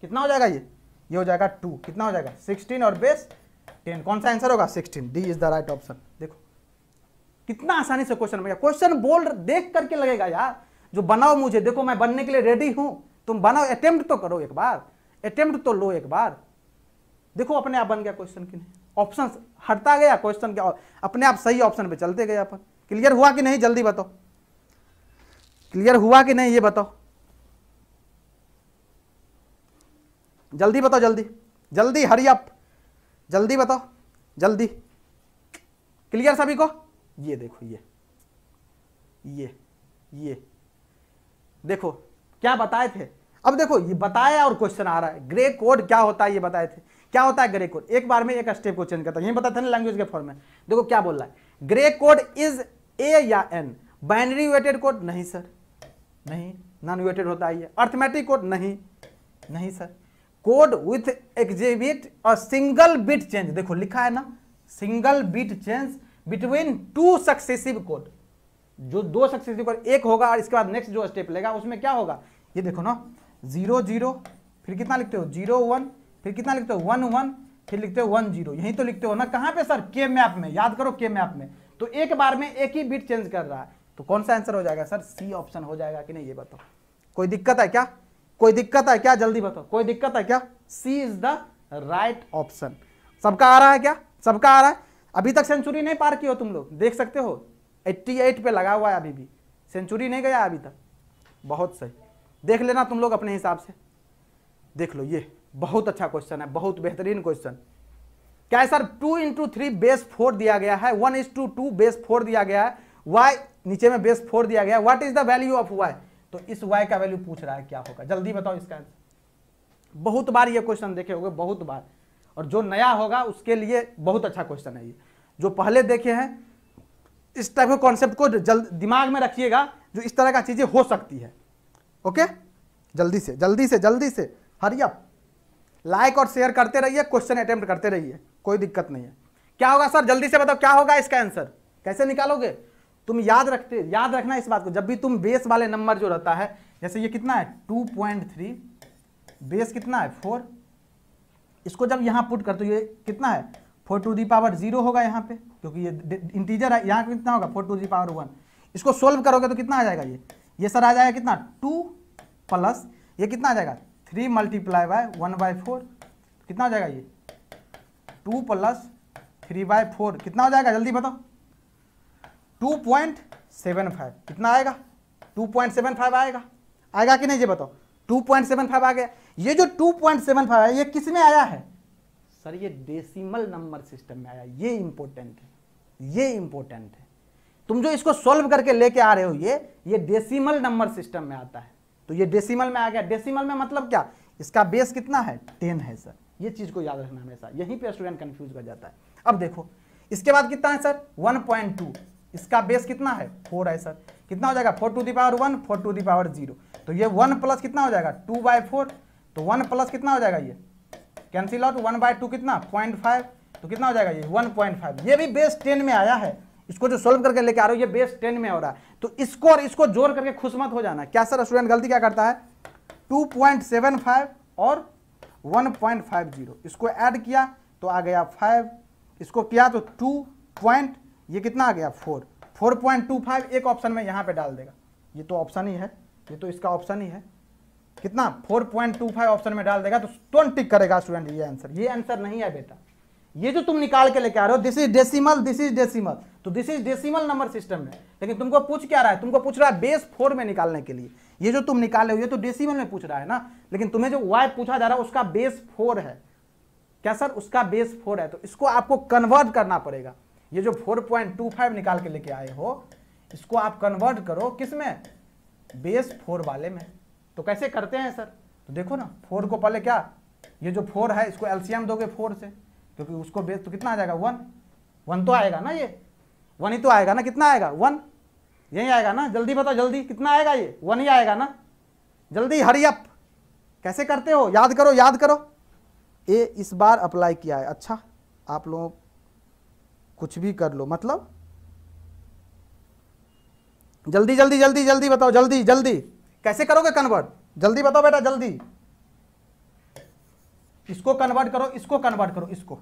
कितना हो जाएगा ये ये हो जाएगा टू कितना हो जाएगा सिक्सटीन और बेस टेन कौन सा आंसर होगा sixteen D is the right option देखो कितना आसानी से क्वेश्चन गया क्वेश्चन बोल देख करके लगेगा यार जो बनाओ मुझे देखो मैं बनने के लिए रेडी हूं तुम बनाओ अटेम्प्ट तो करो एक बार अटेम्प्ट तो लो एक बार देखो अपने आप बन गया क्वेश्चन कि नहीं ऑप्शन हटता गया क्वेश्चन क्या अपने आप सही ऑप्शन पे चलते गए अपन क्लियर हुआ कि नहीं जल्दी बताओ क्लियर हुआ कि नहीं ये बताओ जल्दी बताओ जल्दी जल्दी हरी अप जल्दी बताओ जल्दी क्लियर सभी को ये देखो ये ये ये देखो क्या बताए थे अब देखो ये बताया और क्वेश्चन आ रहा है ग्रे कोड क्या होता है ये बताए थे क्या होता है ग्रे कोड एक बार में एक स्टेप को चेंज करता है ये बताया था ना लैंग्वेज के फॉर्म में देखो क्या बोल रहा है ग्रे कोड इज ए या एन बाइनरी वेटेड कोड नहीं सर नहीं नॉन वेटेड होता है ये अर्थमेटिक कोड नहीं नहीं सर कोड विथ एक्जिबिट और सिंगल बिट चेंज देखो लिखा है ना single bit change between two successive code जो दो सक्सेसिव पर एक होगा और इसके बाद नेक्स्ट जो स्टेप लेगा उसमें क्या होगा ये देखो ना जीरो जीरो फिर कितना लिखते हो जीरो वन फिर कितना लिखते हो वन वन फिर लिखते हो वन जीरो यहीं तो लिखते हो ना कहाँ पे सर के मैप में याद करो के मैप में तो एक बार में एक ही बिट चेंज कर रहा है तो कौन सा आंसर हो जाएगा सर सी ऑप्शन हो जाएगा कि नहीं ये बताओ कोई दिक्कत है क्या कोई दिक्कत है क्या जल्दी बताओ कोई दिक्कत है क्या C is the right option सबका आ रहा है क्या सबका आ रहा है अभी तक सेंचुरी नहीं पार की हो तुम लोग देख सकते हो 88 पे लगा हुआ है अभी भी सेंचुरी नहीं गया अभी तक बहुत सही देख लेना तुम लोग अपने हिसाब से देख लो ये बहुत अच्छा क्वेश्चन है बहुत बेहतरीन क्वेश्चन क्या है sir two into three base four दिया गया है one is two two base four दिया गया है वाई नीचे में बेस फोर दिया गया है what is the value of Y तो इस वाई का वैल्यू पूछ रहा है क्या होगा जल्दी बताओ इसका आंसर बहुत बार ये क्वेश्चन देखे होंगे बहुत बार और जो नया होगा उसके लिए बहुत अच्छा क्वेश्चन है ये जो पहले देखे हैं इस टाइप के कॉन्सेप्ट को जल्द दिमाग में रखिएगा जो इस तरह का चीज़ें हो सकती है ओके जल्दी से जल्दी से जल्दी से हरियप लाइक और शेयर करते रहिए क्वेश्चन अटेम्प्ट करते रहिए कोई दिक्कत नहीं है क्या होगा सर जल्दी से बताओ क्या होगा इसका आंसर कैसे निकालोगे तुम याद रखते याद रखना इस बात को जब भी तुम बेस वाले नंबर जो रहता है जैसे ये कितना है टू पॉइंट थ्री बेस कितना है फोर इसको जब यहां पुट करते हो ये कितना है four two the power zero होगा यहाँ पे क्योंकि ये इंटीजर है यहाँ कितना होगा four two the power one इसको सोल्व करोगे तो कितना आ जाएगा ये ये सर आ जाएगा कितना टू प्लस ये कितना आ जाएगा three multiply by one by four कितना हो जाएगा ये two plus three by four कितना हो जाएगा जल्दी बताओ टू पॉइंट सेवन फाइव कितना आएगा टू पॉइंट सेवन फाइव आएगा आएगा कि नहीं ये बताओ टू पॉइंट सेवन फाइव आ गया ये जो टू पॉइंट सेवन फाइव है ये किस में आया है सर ये डेसिमल नंबर सिस्टम में आया ये इंपॉर्टेंट है ये इंपॉर्टेंट है तुम जो इसको सॉल्व करके लेके आ रहे हो ये ये डेसिमल नंबर सिस्टम में आता है तो ये डेसिमल में आ गया डेसिमल में मतलब क्या इसका बेस कितना है टेन है सर ये चीज को याद रखना हमेशा यहीं पे स्टूडेंट कंफ्यूज हो जाता है अब देखो इसके बाद कितना है सर वन इसका बेस कितना है फोर है सर कितना हो जाएगा four two the power one four two the power zero तो ये वन प्लस कितना हो जाएगा टू बाई फोर तो वन प्लस कितना हो जाएगा ये cancel out one by two कितना पॉइंट फाइव तो कितना हो जाएगा ये वन पॉइंट फाइव ये भी बेस टेन में आया है इसको जो सोल्व करके लेके आ रहा हो ये बेस टेन में हो रहा है तो इसको और इसको जोड़ करके खुश मत हो जाना क्या सर स्टूडेंट गलती क्या करता है टू पॉइंट सेवन फाइव और वन पॉइंट फाइव जीरो इसको ऐड किया तो आ गया फाइव इसको किया तो टू पॉइंट ये कितना आ गया four four point two five एक ऑप्शन में यहाँ पर डाल देगा ये तो ऑप्शन ही है ये तो इसका ऑप्शन ही है कितना 4.25 ऑप्शन में डाल देगा तो तुरंत टिक करेगा स्टूडेंट ये आंसर ये आंसर नहीं है बेटा ये जो तुम निकाल के लेके आ रहे हो this is decimal this is decimal तो this is decimal number system है लेकिन तुमको पूछ क्या रहा है तुमको पूछ रहा है बेस फोर में निकालने के लिए ये जो तुम निकाले हुए तो डेसिमल में पूछ रहा है ना लेकिन तुम्हें जो वाई पूछा जा रहा है उसका बेस फोर है क्या सर उसका बेस फोर है तो इसको आपको कन्वर्ट करना पड़ेगा ये जो 4.25 निकाल के लेके आए हो इसको आप कन्वर्ट करो किस में बेस फोर वाले में तो कैसे करते हैं सर तो देखो ना फोर को पहले क्या ये जो फोर है इसको एल्सियम दोगे फोर से क्योंकि उसको बेस तो कितना आ जाएगा वन वन तो आएगा ना ये वन ही तो आएगा ना कितना आएगा वन यही आएगा ना जल्दी बताओ जल्दी कितना आएगा ये वन ही आएगा ना जल्दी हरी अप कैसे करते हो याद करो याद करो ए इस बार अप्लाई किया है अच्छा आप लोग कुछ भी कर लो मतलब जल्दी जल्दी जल्दी जल्दी बताओ जल्दी जल्दी कैसे करोगे कन्वर्ट जल्दी बताओ बेटा जल्दी इसको कन्वर्ट करो इसको कन्वर्ट करो इसको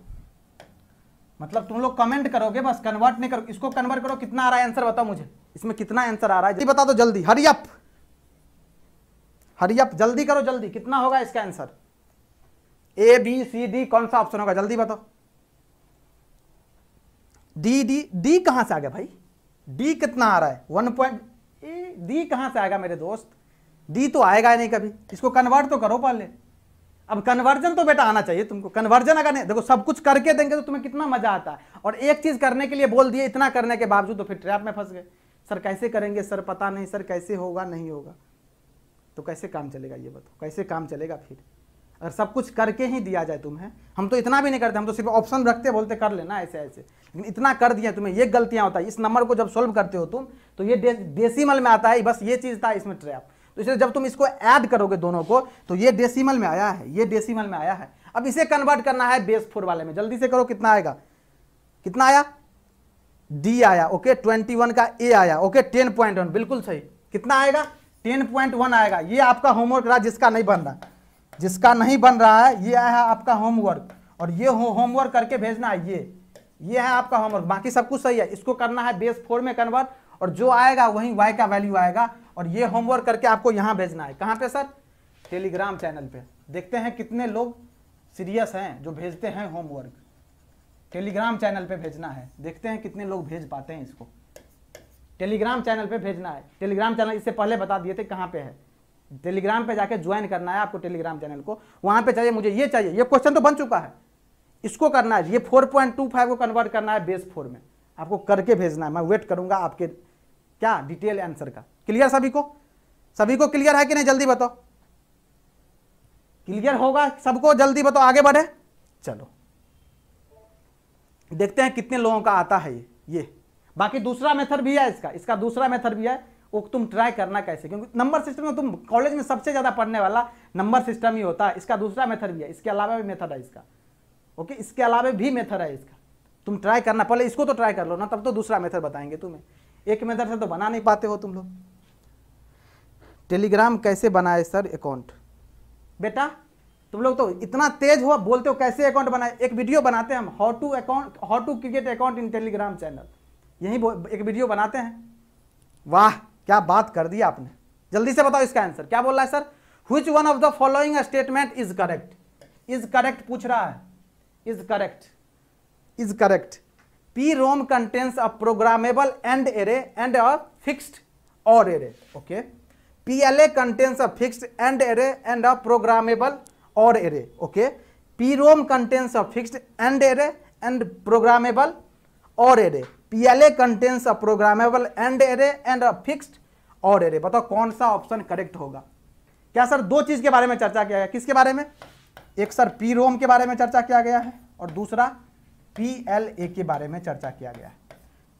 मतलब तुम लोग कमेंट करोगे बस कन्वर्ट नहीं करो इसको कन्वर्ट करो कितना आ रहा है आंसर बताओ मुझे इसमें कितना आंसर आ रहा है बता दो जल्दी हरियप हरियप तो जल्दी करो जल्दी कितना होगा इसका answer A B C D कौन सा ऑप्शन होगा जल्दी बताओ डी डी डी कहां से आ गया भाई डी कितना आ रहा है वन पॉइंट डी कहां से आएगा मेरे दोस्त डी तो आएगा ही नहीं कभी इसको कन्वर्ट तो करो पहले अब कन्वर्जन तो बेटा आना चाहिए तुमको कन्वर्जन अगर नहीं देखो सब कुछ करके देंगे तो तुम्हें कितना मजा आता है और एक चीज करने के लिए बोल दिए इतना करने के बावजूद तो फिर ट्रैप में फंस गए सर कैसे करेंगे सर पता नहीं सर कैसे होगा नहीं होगा तो कैसे काम चलेगा ये बताओ कैसे काम चलेगा फिर अगर सब कुछ करके ही दिया जाए तुम्हें हम तो इतना भी नहीं करते हम तो सिर्फ ऑप्शन रखते बोलते कर लेना ऐसे ऐसे लेकिन इतना कर दिया तुम्हें ये गलतियां होता है इस नंबर को जब सोल्व करते हो तुम तो ये डेसिमल में आता है बस ये चीज़ था इसमें ट्रैप तो इसलिए जब तुम इसको ऐड करोगे दोनों को तो ये डेसिमल में आया है ये डेसिमल में आया है अब इसे कन्वर्ट करना है बेस फोर वाले में जल्दी से करो कितना आएगा कितना आया डी आया ओके ट्वेंटी वन का ए आया ओके टेन पॉइंट वन बिल्कुल सही कितना आएगा टेन पॉइंट वन आएगा ये आपका होमवर्क रहा जिसका नहीं बन रहा जिसका नहीं बन रहा है ये आया है आपका होमवर्क और ये होमवर्क करके भेजना है ये ये है आपका होमवर्क बाकी सब कुछ सही है इसको करना है बेस फोर में कन्वर्ट और जो आएगा वही वाई का वैल्यू आएगा और ये होमवर्क करके आपको यहाँ भेजना है कहाँ पे सर टेलीग्राम चैनल पे देखते हैं कितने लोग सीरियस हैं जो भेजते हैं होमवर्क टेलीग्राम चैनल पे भेजना है देखते हैं कितने लोग भेज पाते हैं इसको टेलीग्राम चैनल पे भेजना है टेलीग्राम चैनल इससे पहले बता दिए थे कहाँ पे है टेलीग्राम पे जाके ज्वाइन करना है आपको टेलीग्राम चैनल को वहाँ पे चाहिए मुझे ये चाहिए ये क्वेश्चन तो बन चुका है इसको करना है ये 4.25 को कन्वर्ट करना है बेस फोर में आपको करके भेजना है मैं वेट करूंगा आपके क्या डिटेल आंसर का क्लियर सभी को सभी को क्लियर है कि नहीं जल्दी बताओ क्लियर होगा सबको जल्दी बताओ आगे बढ़े चलो देखते हैं कितने लोगों का आता है ये ये बाकी दूसरा मेथड भी है इसका इसका दूसरा मेथड भी है वो तुम ट्राई करना कैसे क्योंकि नंबर सिस्टम में तुम कॉलेज में सबसे ज़्यादा पढ़ने वाला नंबर सिस्टम ही होता है इसका दूसरा मेथड भी है इसके अलावा भी मेथड है इसका ओके इसके अलावा भी मेथड है इसका तुम ट्राई करना पहले इसको तो ट्राई कर लो ना तब तो दूसरा मेथड बताएंगे तुम्हें एक मेथड से तो बना नहीं पाते हो तुम लोग टेलीग्राम कैसे बनाए सर अकाउंट बेटा तुम लोग तो इतना तेज हुआ बोलते हो कैसे अकाउंट बनाए एक वीडियो बनाते हैं हम how to account how to create account in Telegram channel यही एक वीडियो बनाते हैं वाह क्या बात कर दी आपने जल्दी से बताओ इसका आंसर क्या बोल रहा है sir which one of the following statement is correct is correct पूछ रहा है is correct is correct P ROM contains a programmable AND array and a fixed OR array okay okay? PLA contains a fixed end array and a programmable OR array. Okay. PROM contains a fixed end array and programmable OR array. PLA contains a programmable end array and a fixed OR array. बताओ कौन सा option correct होगा क्या sir दो चीज के बारे में चर्चा किया गया किसके बारे में एक सर पी रोम के बारे में चर्चा किया गया है और दूसरा पी एल ए के बारे में चर्चा किया गया है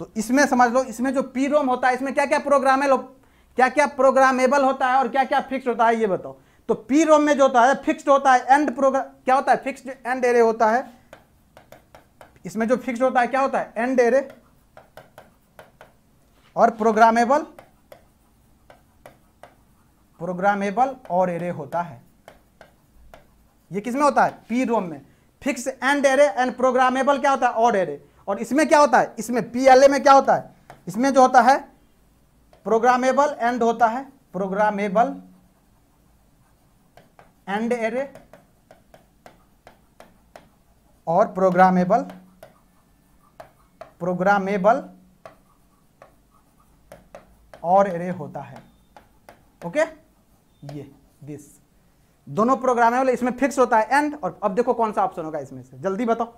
तो इसमें समझ लो इसमें जो पी रोम होता है इसमें क्या क्या प्रोग्राम है क्या क्या प्रोग्रामेबल होता है और क्या क्या फिक्स होता है ये बताओ तो पी रोम में जो होता है फिक्स्ड होता है एंड प्रोग्राम क्या होता है फिक्स्ड एंड एरे होता है इसमें जो फिक्स्ड होता है क्या होता है एंड एरे और प्रोग्रामेबल प्रोग्रामेबल और एरे होता है ये किसमें होता है पी रोम में fix AND array AND programmable क्या होता है और एरे और इसमें क्या होता है इसमें पी एल ए में क्या होता है इसमें जो होता है प्रोग्रामेबल एंड होता है प्रोग्रामेबल एंड एरे और प्रोग्रामेबल प्रोग्रामेबल और एरे होता है ओके ये दिस दोनों प्रोग्रामेबल इसमें फिक्स होता है एंड और अब देखो कौन सा ऑप्शन होगा इसमें से जल्दी बताओ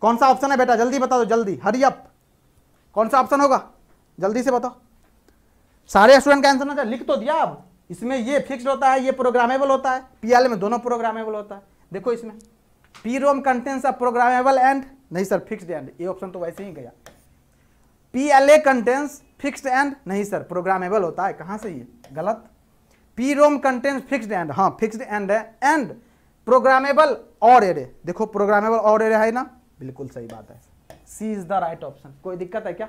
कौन सा ऑप्शन है बेटा जल्दी बता दो जल्दी हरी अप कौन सा ऑप्शन होगा जल्दी से बताओ सारे स्टूडेंट का आंसर ना लिख तो दिया अब इसमें ये फिक्स्ड होता है ये प्रोग्रामेबल होता है पीएल में दोनों प्रोग्रामेबल होता है देखो इसमें P ROM content of programmable AND नहीं सर फिक्स्ड एंड ये ऑप्शन तो वैसे ही गया P L A contains fixed AND नहीं सर प्रोग्रामेबल होता है कहाँ से ये गलत P ROM contains fixed AND हाँ फिक्स्ड एंड है एंड प्रोग्रामेबल और एरे देखो प्रोग्रामेबल और एरे है ना बिल्कुल सही बात है C is the right option कोई दिक्कत है क्या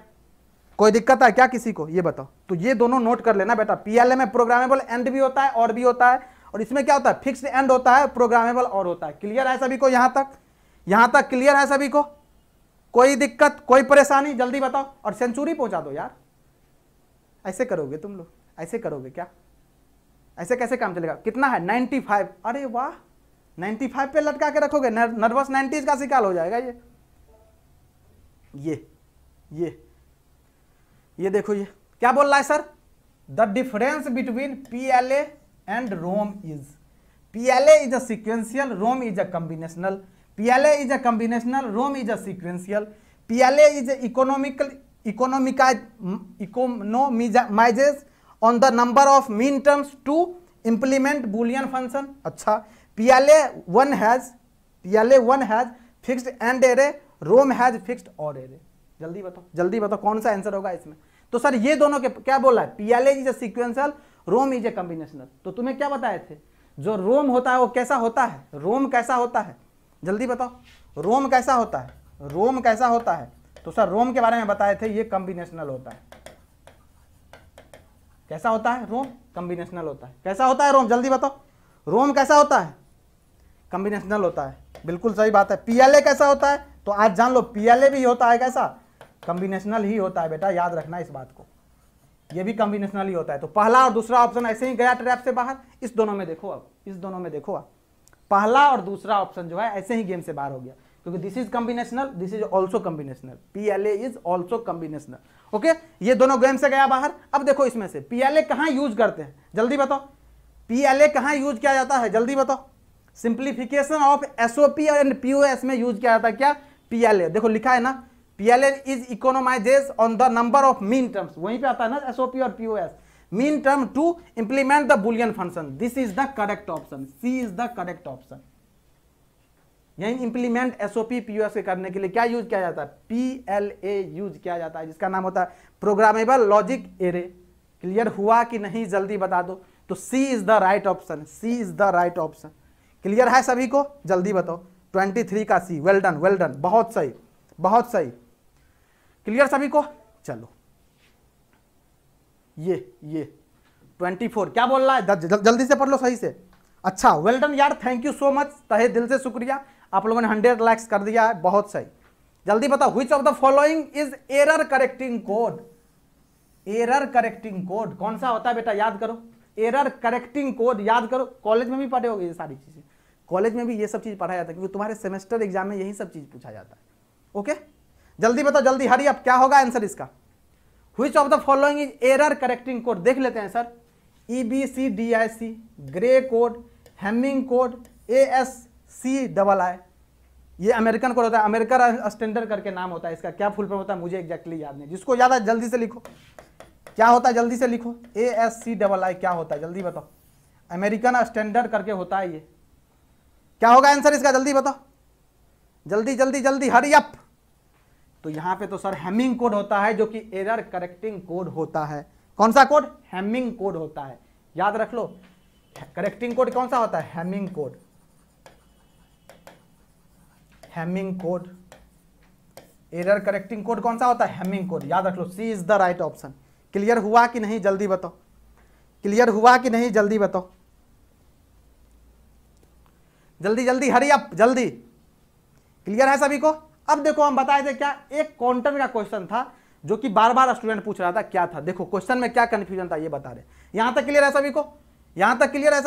कोई दिक्कत है क्या किसी को ये बताओ तो ये दोनों नोट कर लेना बेटा पीएलए में प्रोग्रामेबल एंड भी होता है और भी होता है और इसमें क्या होता है फिक्स एंड होता है प्रोग्रामेबल और होता है क्लियर है सभी को यहां तक यहां तक क्लियर है सभी को कोई दिक्कत कोई परेशानी जल्दी बताओ और सेंचुरी पहुंचा दो यार ऐसे करोगे तुम लोग ऐसे करोगे क्या ऐसे कैसे काम चलेगा कितना है 95 अरे वाह 95 पे लटका के रखोगे नर्वस 90s का शिकार हो जाएगा ये ये ये ये देखो ये क्या बोल रहा है sir the difference between P L A and ROM is P L A is a sequential ROM is a combinational P L A is a combinational ROM is a sequential P L A is economical economizes on the number of min terms to implement Boolean function अच्छा P L A one has P L A one has fixed AND array ROM has fixed OR array जल्दी बताओ जल्दी बताओ कौन सा answer होगा इसमें तो सर ये दोनों के क्या बोला है PLA's is a sequential ROM is a combinational तो तुम्हें क्या बताए थे जो रोम होता है वो कैसा होता है रोम कैसा होता है जल्दी बताओ रोम कैसा होता है रोम कैसा होता है तो सर रोम के बारे में बताए थे ये कॉम्बिनेशनल होता है कैसा होता है रोम कॉम्बिनेशनल होता है कैसा होता है रोम जल्दी बताओ रोम कैसा होता है कॉम्बिनेशनल होता है बिल्कुल सही बात है पीएलए कैसा होता है तो आज जान लो पीएलए भी होता है कैसा कम्बिनेशनल ही होता है बेटा याद रखना इस बात को ये भी कम्बिनेशनल ही होता है तो पहला और दूसरा ऑप्शन ऐसे ही गया ट्रैप से बाहर इस दोनों में देखो अब इस दोनों में देखो आप पहला और दूसरा ऑप्शन जो है ऐसे ही गेम से बाहर हो गया क्योंकि this is combinational this is also combinational P L A is also combinational okay ये दोनों गेम से गया बाहर अब देखो इसमें से पी एल ए कहाँ यूज करते हैं जल्दी बताओ पी एल ए कहाँ यूज किया जाता है जल्दी बताओ simplification of S O P and P O S में यूज किया जाता है क्या पी एल ए देखो लिखा है ना PLL is economizes on the number of min terms वहीं पे आता है ना एसओपी और POS min term to implement the Boolean function this is the correct option C is the correct option यही इंप्लीमेंट एसओपी पीयूएस के करने के लिए क्या यूज किया जाता है पीएलए यूज किया जाता है जिसका नाम होता है प्रोग्रामेबल लॉजिक एरे क्लियर हुआ कि नहीं जल्दी बता दो तो C is the right option C is the right option clear है सभी को जल्दी बताओ 23 का C well done well done बहुत सही बहुत सही क्लियर सभी को चलो ये ये 24 क्या बोल रहा है जल्दी से पढ़ लो सही से अच्छा वेल डन यार थैंक यू सो मच तहे दिल से शुक्रिया आप लोगों ने हंड्रेड लैक्स कर दिया है बहुत सही जल्दी बताओ which of the following is error correcting code error correcting code कौन सा होता है बेटा याद करो एरर करेक्टिंग कोड याद करो कॉलेज में भी पढ़े होगे ये सारी चीज़ें कॉलेज में भी ये सब चीज़ पढ़ाया जाता है क्योंकि तुम्हारे सेमेस्टर एग्जाम में यही सब चीज़ पूछा जाता है ओके जल्दी बताओ जल्दी हरी अब क्या होगा आंसर इसका which of the following is error correcting code देख लेते हैं sir E B C D I C Gray code Hamming code A S C double I ये अमेरिकन कोड होता है अमेरिकन स्टैंडर्ड करके नाम होता है इसका क्या फुल फॉर्म होता है मुझे एग्जैक्टली याद नहीं जिसको याद है जल्दी से लिखो क्या होता है जल्दी से लिखो ए एस सी डबल आई क्या होता है जल्दी बताओ अमेरिकन स्टैंडर्ड करके होता है ये क्या होगा आंसर इसका जल्दी बताओ जल्दी जल्दी जल्दी हरी अप तो यहां पे तो सर हैमिंग कोड होता है जो कि एरर करेक्टिंग कोड होता है कौन सा कोड हैमिंग कोड होता है याद रख लो करेक्टिंग कोड कौन सा होता है Hamming code Hamming code error correcting code कौन सा होता है हैमिंग कोड याद रख लो C is the right option clear हुआ कि नहीं जल्दी बताओ क्लियर हुआ कि नहीं जल्दी बताओ जल्दी जल्दी हरी अप जल्दी क्लियर है सभी को अब देखो हम बताए थे क्या एक काउंटर का क्वेश्चन था जो कि बार बार स्टूडेंट पूछ रहा था क्या था देखो क्वेश्चन में क्या कंफ्यूजन था ये बता रहे यहां तक क्लियर है सभी को यहां तक क्लियर है